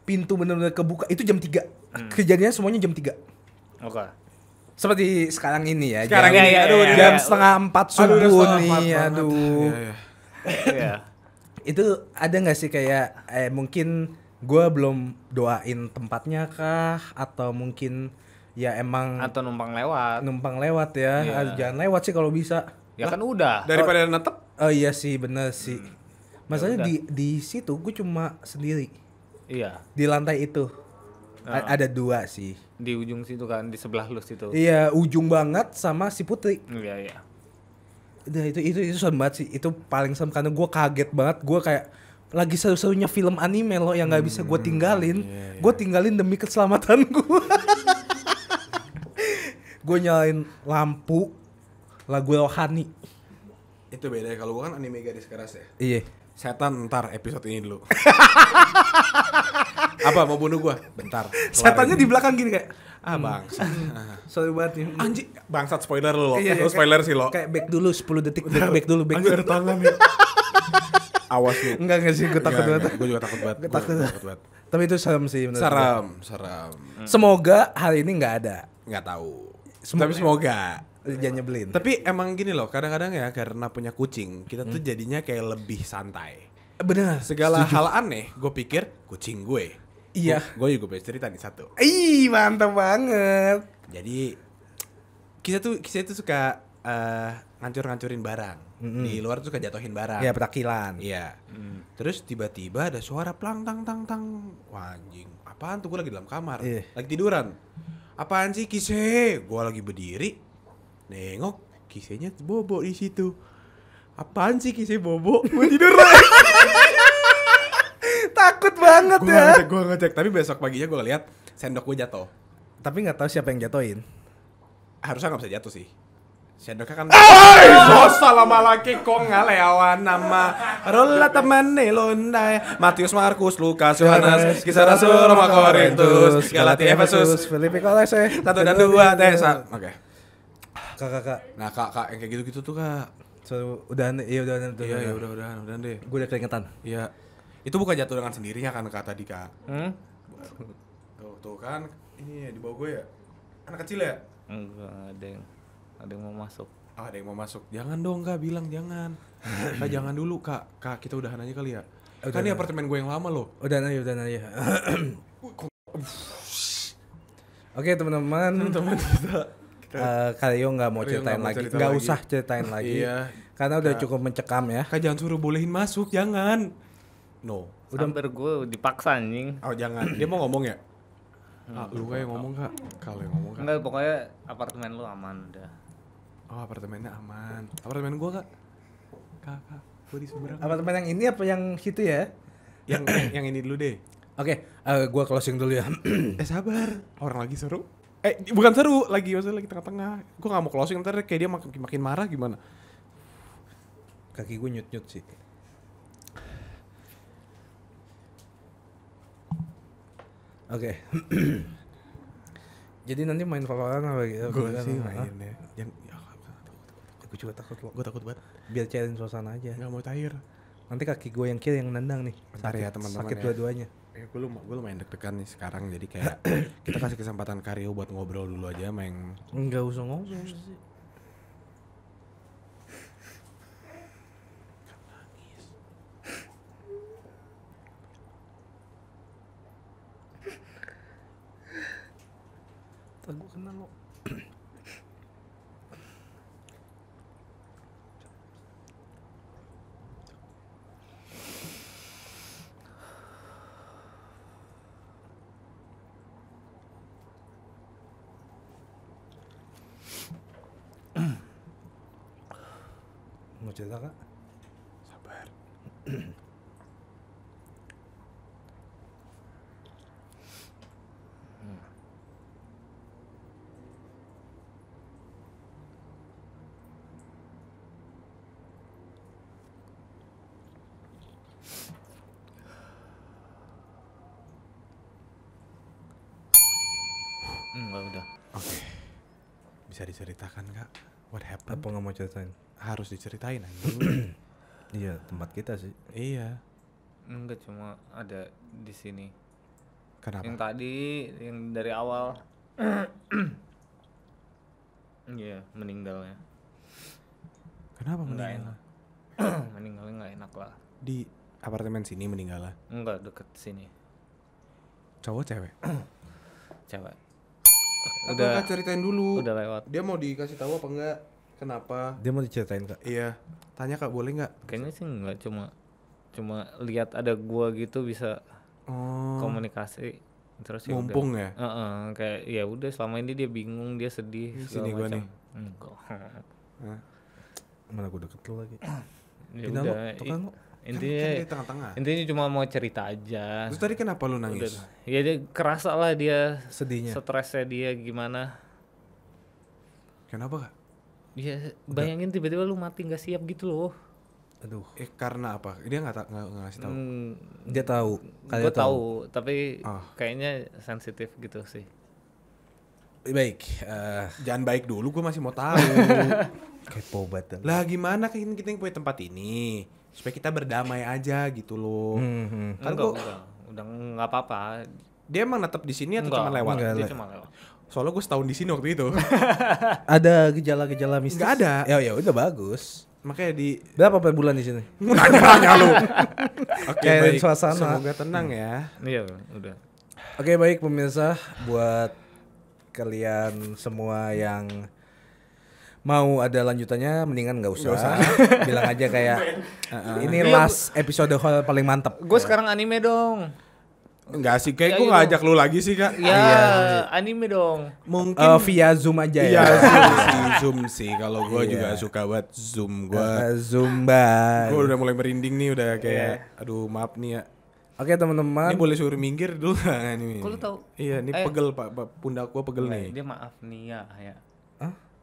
pintu benar-benar kebuka itu jam 3. Hmm. Kejadiannya semuanya jam 3. Oke. Okay. Seperti sekarang ini ya. Sekarang jam, ya, ya, aduh, ya, jam ya. setengah empat subuh aduh, nih, aduh. Ya, ya. itu ada nggak sih kayak eh, mungkin gue belum doain tempatnya kah atau mungkin ya emang atau numpang lewat numpang lewat ya yeah. jangan lewat sih kalau bisa ya Lah, kan udah daripada oh, netep oh iya sih bener sih hmm. masalahnya ya di di situ gue cuma sendiri iya di lantai itu uh. ada dua sih di ujung situ kan di sebelah lu situ iya ujung banget sama si putri iya iya Nah, itu itu itu serem banget sih itu paling serem karena gue kaget banget gue kayak lagi seru-serunya film anime loh yang nggak hmm. bisa gue tinggalin, iya, iya. gue tinggalin demi keselamatan gue. (laughs) gue nyalain lampu lagu rohani itu beda kalau gue kan anime garis keras ya iya setan ntar episode ini dulu apa mau bunuh gue bentar setannya di belakang gini kayak ah hmm. bang (laughs) (laughs) sorry banget nih anjing bangsat spoiler lo iya, lo spoiler sih lo kayak back dulu 10 detik back, back dulu back dulu tangan ya (laughs) awas lu enggak enggak sih gue takut banget gue juga takut banget takut, banget tapi itu serem sih serem serem semoga hari ini nggak ada nggak tahu Semoga. Tapi ya. semoga. Jangan nyebelin. Tapi emang gini loh, kadang-kadang ya karena punya kucing, kita hmm. tuh jadinya kayak lebih santai. Benar. Segala Setuju. hal aneh, gue pikir kucing gue. Iya. Gue juga punya cerita nih satu. Ih mantap banget. Jadi kita tuh kita tuh suka uh, ngancur-ngancurin barang. Mm-hmm. Di luar tuh suka jatuhin barang. Iya petakilan. Iya. Mm. Terus tiba-tiba ada suara plang tang tang tang. Wah anjing, apaan tuh gue lagi dalam kamar, eh. lagi tiduran apaan sih kise Gua lagi berdiri nengok kisenya bobo di situ apaan sih kise bobo Gua tidur (laughs) takut banget gua ya ngecek, gua ngecek tapi besok paginya gua lihat sendok gua jatuh tapi nggak tahu siapa yang jatuhin harusnya nggak bisa jatuh sih Sendoknya kan Ay, Oh, salam laki kok ngalewan nama Rola tamanelo londai, Matius, Markus, Lukas, Yohanes, Kisah Rasul, Roma, Korintus, Galati, Efesus, Filipi, Kolese Satu dan dua, Tesa. Oke. kakak kak Nah kakak yang kayak gitu-gitu tuh kak. So, Udah, iya udah, udah, iya, iya, udah, udah udah, deh. Gue udah keringetan. Iya. Itu bukan jatuh dengan sendirinya kan kak tadi kak. Hmm? Tuh, tuh kan, ini ya, di bawah gue ya. Anak kecil ya? Enggak, ada yang, ada yang mau masuk ah ada yang mau masuk jangan dong kak bilang jangan kak jangan dulu kak kak kita udahan aja kali ya udah, kan ini apartemen gue yang lama loh udah aja udah aja (clears throat) Oke teman-teman, teman-teman kita, kita uh, Karyo nggak mau ceritain lagi, nggak usah ceritain (laughs) lagi, iya, karena udah cukup mencekam ya. Kak jangan suruh bolehin masuk, jangan. No. Udah Sampir gue dipaksa anjing. Oh jangan, dia mau ngomong ya? Hmm. Ah, lu kayak ngomong kak, kalau yang ngomong kak. Enggak, pokoknya apartemen lu aman udah oh apartemennya aman apartemen gue kak kakak gue di seberang apartemen yang ini apa yang situ ya yang (coughs) yang ini dulu deh oke okay, uh, eh, gue closing dulu ya (coughs) eh sabar orang lagi seru eh bukan seru lagi maksudnya lagi tengah-tengah gue nggak mau closing ntar kayak dia makin makin marah gimana kaki gue nyut nyut sih Oke. Okay. (coughs) Jadi nanti main Valorant apa gitu? Gue kan? sih mainnya gue juga takut loh gue takut banget biar cairin suasana aja Gak mau cair nanti kaki gue yang kiri yang nendang nih Bentar ya, sakit, ya teman-teman sakit ya. dua-duanya ya, eh, gue lumayan gue lumayan deg-degan nih sekarang jadi kayak (clears throat) kita kasih kesempatan Karyo buat ngobrol dulu aja main nggak usah ngobrol sih gue kenal lo البلاغه bisa diceritakan kak? What happened? Apa nggak mau ceritain? Harus diceritain (clears throat) iya tempat kita sih. Iya. Enggak cuma ada di sini. Kenapa? Yang tadi yang dari awal. (clears throat) Iya yeah, meninggalnya. Kenapa meninggal? (clears throat) meninggalnya nggak enak lah. Di apartemen sini meninggal lah? Enggak deket sini. Cowok cewek? cewek udah Kakak ceritain dulu. Udah lewat. Dia mau dikasih tahu apa enggak? Kenapa? Dia mau diceritain kak? Iya. Tanya kak boleh nggak? Kayaknya sih nggak cuma cuma lihat ada gua gitu bisa oh. komunikasi terus ya mumpung ya, udah. ya? Uh -uh, kayak ya udah selama ini dia bingung dia sedih Ini sini gua nih enggak mana gua deket lu lagi ya Pindah udah lo, tukang lo. Kan intinya kan, tengah-tengah intinya cuma mau cerita aja terus tadi kenapa lu nangis Udah, ya dia kerasa lah dia sedihnya stresnya dia gimana kenapa kak ya bayangin tiba-tiba lu mati nggak siap gitu loh aduh eh karena apa dia nggak ta ngasih tahu hmm, dia tahu kalian gue tahu tapi oh. kayaknya sensitif gitu sih eh, baik uh, jangan baik dulu gue masih mau tahu (laughs) kepo banget lah gimana kan kita yang punya tempat ini supaya kita berdamai aja gitu loh hmm, hmm. Kan enggak, gua, enggak udah nggak apa-apa dia emang tetap di sini atau cuma lewat enggak, dia cuma lewat soalnya gue setahun di sini waktu itu (laughs) ada gejala-gejala mistis nggak ada ya ya udah bagus makanya di berapa per bulan di sini (laughs) nanya lu (laughs) oke okay, suasana semoga tenang hmm. ya iya udah oke okay, baik pemirsa buat kalian semua yang mau ada lanjutannya mendingan nggak usah. Gak usah. (laughs) Bilang aja kayak (laughs) eh, eh, iya, ini last episode hall paling mantep. Gue sekarang anime dong. Enggak sih, kayak ya gue gitu. ngajak lu lagi sih kak. Ya, iya, iya, anime dong. Mungkin uh, via zoom aja ya. Iya, (laughs) zoom, sih. Kalau gue yeah. juga suka buat zoom gue. Zoom banget Gue udah mulai merinding nih, udah kayak, yeah. aduh maaf nih ya. Oke teman-teman. Ini boleh suruh minggir dulu kan ini. Kok tahu? Iya, ini eh. pegel pak, pundak gue pegel nih. Dia maaf nih ya, ya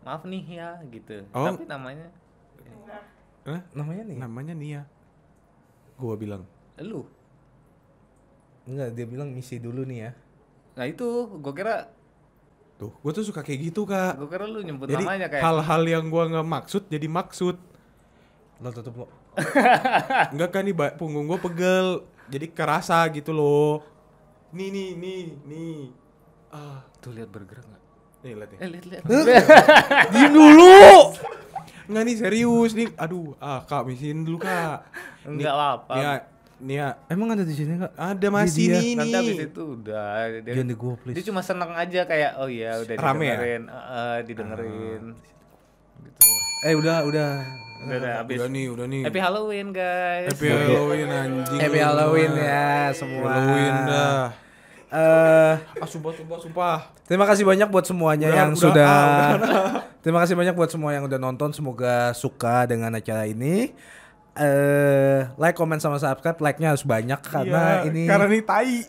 maaf nih ya gitu oh. tapi namanya eh? namanya nih namanya Nia gua bilang lu enggak dia bilang misi dulu nih ya nah itu gua kira tuh gua tuh suka kayak gitu kak gua kira lu nyebut jadi, namanya kayak hal-hal yang gua nggak maksud jadi maksud lo tutup lo (laughs) enggak kan nih punggung gua pegel jadi kerasa gitu loh nih nih nih nih ah tuh lihat bergerak Nih lihat nih. Eh, lihat lihat. (laughs) dulu. Enggak nih serius nih. Aduh, ah Kak misiin dulu Kak. Enggak (laughs) apa-apa. Ya, Nia, emang ada di sini kak? Ada masih dia, nih. Nanti habis itu udah. Dia, Ganti gue please. Dia cuma seneng aja kayak oh iya udah Rame ya? didengerin, ya? uh, uh, didengerin. Uh. Gitu. Eh udah udah. Udah, udah, ah, udah nih, udah nih. Happy Halloween guys. Happy Halloween anjing. Happy Halloween ya semua. Halloween dah. Uh, ah, sumpah, sumpah, sumpah. Terima kasih banyak buat semuanya udah, yang udah, sudah. Ah, (laughs) terima kasih banyak buat semua yang udah nonton. Semoga suka dengan acara ini. Uh, like, comment sama subscribe. Like-nya harus banyak karena iya, ini. Karena ini tai.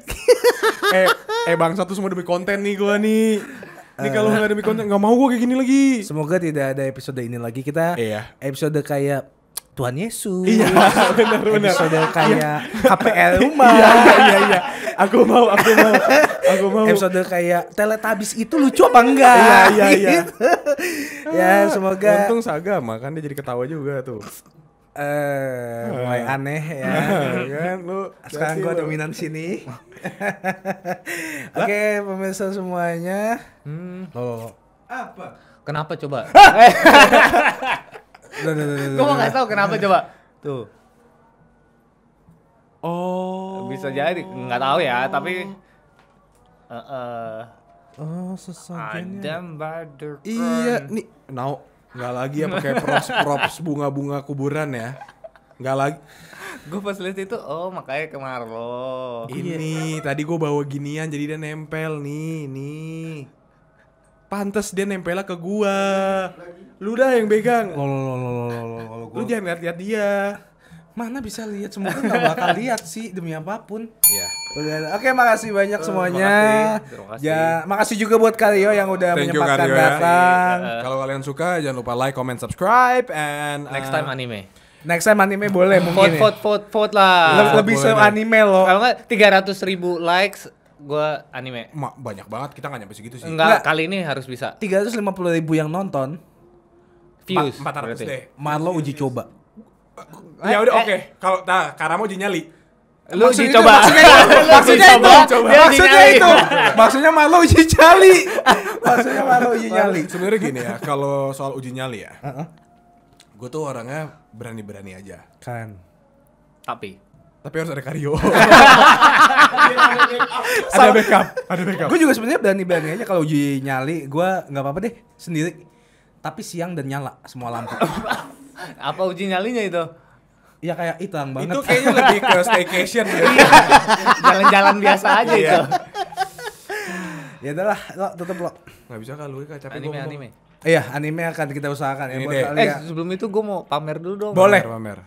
(laughs) eh, eh bang satu semua demi konten nih gua nih. Ini kalau eh. nggak demi konten nggak mau gue kayak gini lagi. Semoga tidak ada episode ini lagi. Kita iya. episode kayak Tuhan Yesus. Iya, benar benar. Episode kayak KPL iya. rumah. Iya, iya, iya, iya. Aku mau, aku mau. Aku mau. Episode kayak Teletabis itu lucu apa enggak? Iya, iya, iya. (laughs) ya, ah, semoga Untung saga makan dia jadi ketawa juga tuh. Eh, uh, mulai aneh ya. Ah, gitu kan. kan lu sekarang gua dominan sini. (laughs) Oke, okay, pemirsa semuanya. Hmm. Oh. Apa? Kenapa coba? (laughs) Gue mau (laughs) nggak tahu kenapa coba. Tuh. Oh. Bisa jadi nggak tahu ya, tapi uh, uh, Oh, sesakitnya. Adam Iya, nih, now nggak lagi ya pakai props (laughs) props bunga-bunga kuburan ya. Nggak lagi. gue pas lihat itu, oh makanya kemarin lo. Ini iya. tadi gue bawa ginian jadi dia nempel nih, nih pantas dia nempelnya ke gua lu dah yang pegang lo lo lo lo lo lo lu jangan lihat lihat dia mana bisa lihat semua kan nggak bakal lihat sih demi apapun ya udah oke makasih banyak uh, semuanya makasih. ya makasih juga buat Kalio yang udah Thank menyempatkan you, ya. datang ya. uh, kalau kalian suka jangan lupa like comment subscribe and uh, next time anime Next time anime boleh mungkin. Vote, ya. vote, vote, vote lah. Lebih, lebih anime loh. Kalau nggak tiga ratus ribu likes, gue anime. Ma, banyak banget, kita gak nyampe segitu sih. Enggak, Enggak, kali ini harus bisa. 350 ribu yang nonton. Views. Empat ratus berarti. deh. Marlo uji coba. Eh, ya udah eh. oke. Kalau nah, Karamo uji nyali. Lu uji coba. maksudnya itu, (laughs) maksudnya itu, uji maksudnya (laughs) maksudnya Marlo uji nyali. maksudnya Marlo uji nyali. Sebenarnya gini ya, kalau soal uji nyali ya, gue tuh orangnya berani-berani aja. Kan. Tapi tapi harus ada Karyo. (laughs) ada backup, ada backup. Gue juga sebenarnya berani-berani aja kalau uji nyali, gue nggak apa-apa deh sendiri. Tapi siang dan nyala semua lampu. (laughs) apa uji nyalinya itu? Ya kayak hitam banget. Itu kayaknya lebih ke staycation ya. (laughs) Jalan-jalan biasa aja iya. itu. ya udahlah, lo tutup lo. Gak bisa kalau gue capek anime, anime. Iya, anime akan kita usahakan ya. eh, sebelum itu gue mau pamer dulu dong. Boleh. Pamer, pamer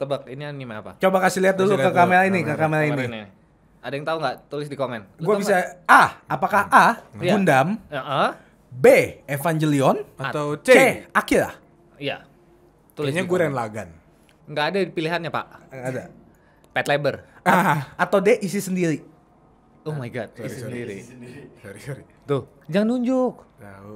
Tebak ini anime apa? Coba kasih lihat dulu ke kamera ini, ke kamera ini. Ada yang tahu nggak? Tulis di komen. gua bisa A. Apakah A. Hmm. Iya. Gundam? Ya. B. Evangelion? Atau C. Akira? Iya. Tulisnya gue Renlagan. Nggak ada pilihannya pak. ada. Pet Labor. Ah, atau D. Isi sendiri. Oh my god, isi sorry, sendiri. sendiri. Sorry, sorry. Tuh, jangan nunjuk. Tahu.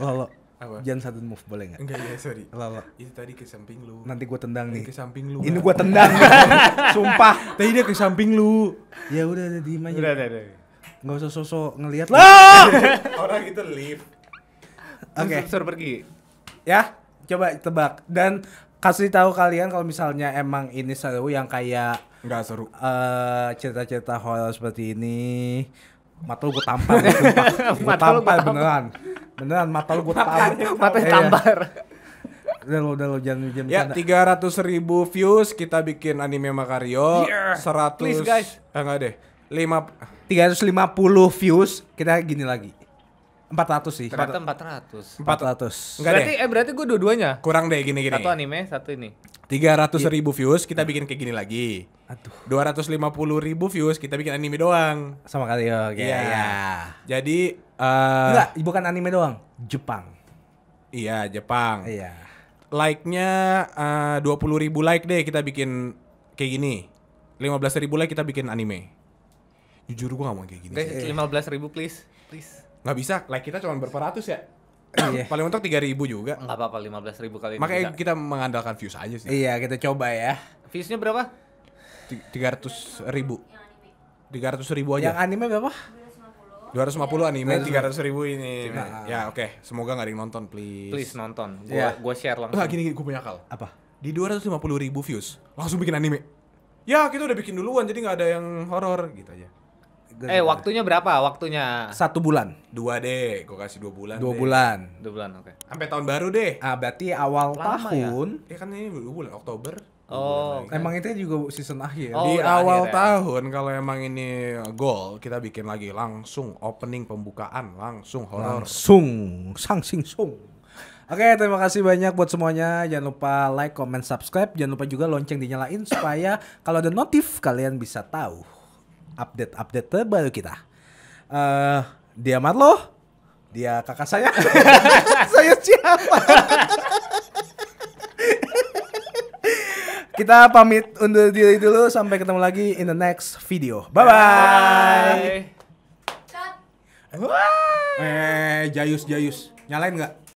Lolo. (laughs) apa? Jangan satu move boleh gak? Enggak ya sorry. Lala. Itu tadi ke samping lu. Nanti gua tendang nih. Ke samping lu. Ini gua tendang. (laughs) Sumpah. Tadi dia ke samping lu. Ya udah udah diem aja. Udah udah udah. Gak usah sosok ngelihat lah. (laughs) Orang itu lift. Oke. Okay. Suruh pergi. Ya, coba tebak dan kasih tahu kalian kalau misalnya emang ini seru yang kayak nggak seru. Eh cerita-cerita horor seperti ini mata lu gue tampar gue (laughs) tampar beneran beneran mata lu gue tampar mata tampar iya. udah lo udah lo jangan jangan ya tiga ratus ribu views kita bikin anime Makario seratus yeah. guys eh, enggak deh lima tiga ratus lima puluh views kita gini lagi empat ratus sih ternyata empat ratus empat ratus berarti deh. eh berarti gue dua-duanya kurang deh gini gini satu anime satu ini tiga ratus iya. ribu views kita nah. bikin kayak gini lagi. dua ratus lima puluh ribu views kita bikin anime doang. Sama kali ya. Okay, iya. yeah. Jadi uh, enggak bukan anime doang, Jepang. Iya, Jepang. Iya. Like-nya eh, dua puluh ribu like deh kita bikin kayak gini. lima belas ribu like kita bikin anime. Jujur gua gak mau kayak gini. lima belas ribu please. Please. nggak bisa, like kita cuma berapa ratus ya? iya. (clears throat) paling mentok tiga ribu juga. nggak apa-apa lima belas ribu kali. Makanya kita mengandalkan views aja sih. Iya kita coba ya. Viewsnya berapa? Tiga ratus ribu. Tiga ratus ribu aja. Yang anime berapa? 250 anime 300 ribu ini. Nah, ya oke, okay. semoga gak ada yang nonton please. Please nonton. gue yeah. gua share langsung. Nah, gini, gini gue punya akal. Apa? Di 250 ribu views langsung bikin anime. Ya, kita udah bikin duluan jadi gak ada yang horror gitu aja. Gak eh, waktunya berapa? Waktunya? Satu bulan. Dua deh, gue kasih dua bulan. Dua deh. bulan. Dua bulan, oke. Okay. Sampai tahun baru deh. Ah, berarti awal Lama ya? tahun. Ya? ya kan ini dua bulan, Oktober. Oh, okay. emang itu juga season akhir. Oh, Di awal akhir, ya. tahun kalau emang ini goal kita bikin lagi langsung opening pembukaan langsung horror. Langsung sang sing sung. Oke, okay, terima kasih banyak buat semuanya. Jangan lupa like, comment, subscribe. Jangan lupa juga lonceng dinyalain supaya kalau ada notif kalian bisa tahu update-update terbaru kita. Uh, dia Marlo, dia kakak saya. (laughs) saya siapa? kita pamit undur diri dulu sampai ketemu lagi in the next video. Bye bye. Eh, Jayus Jayus, nyalain nggak?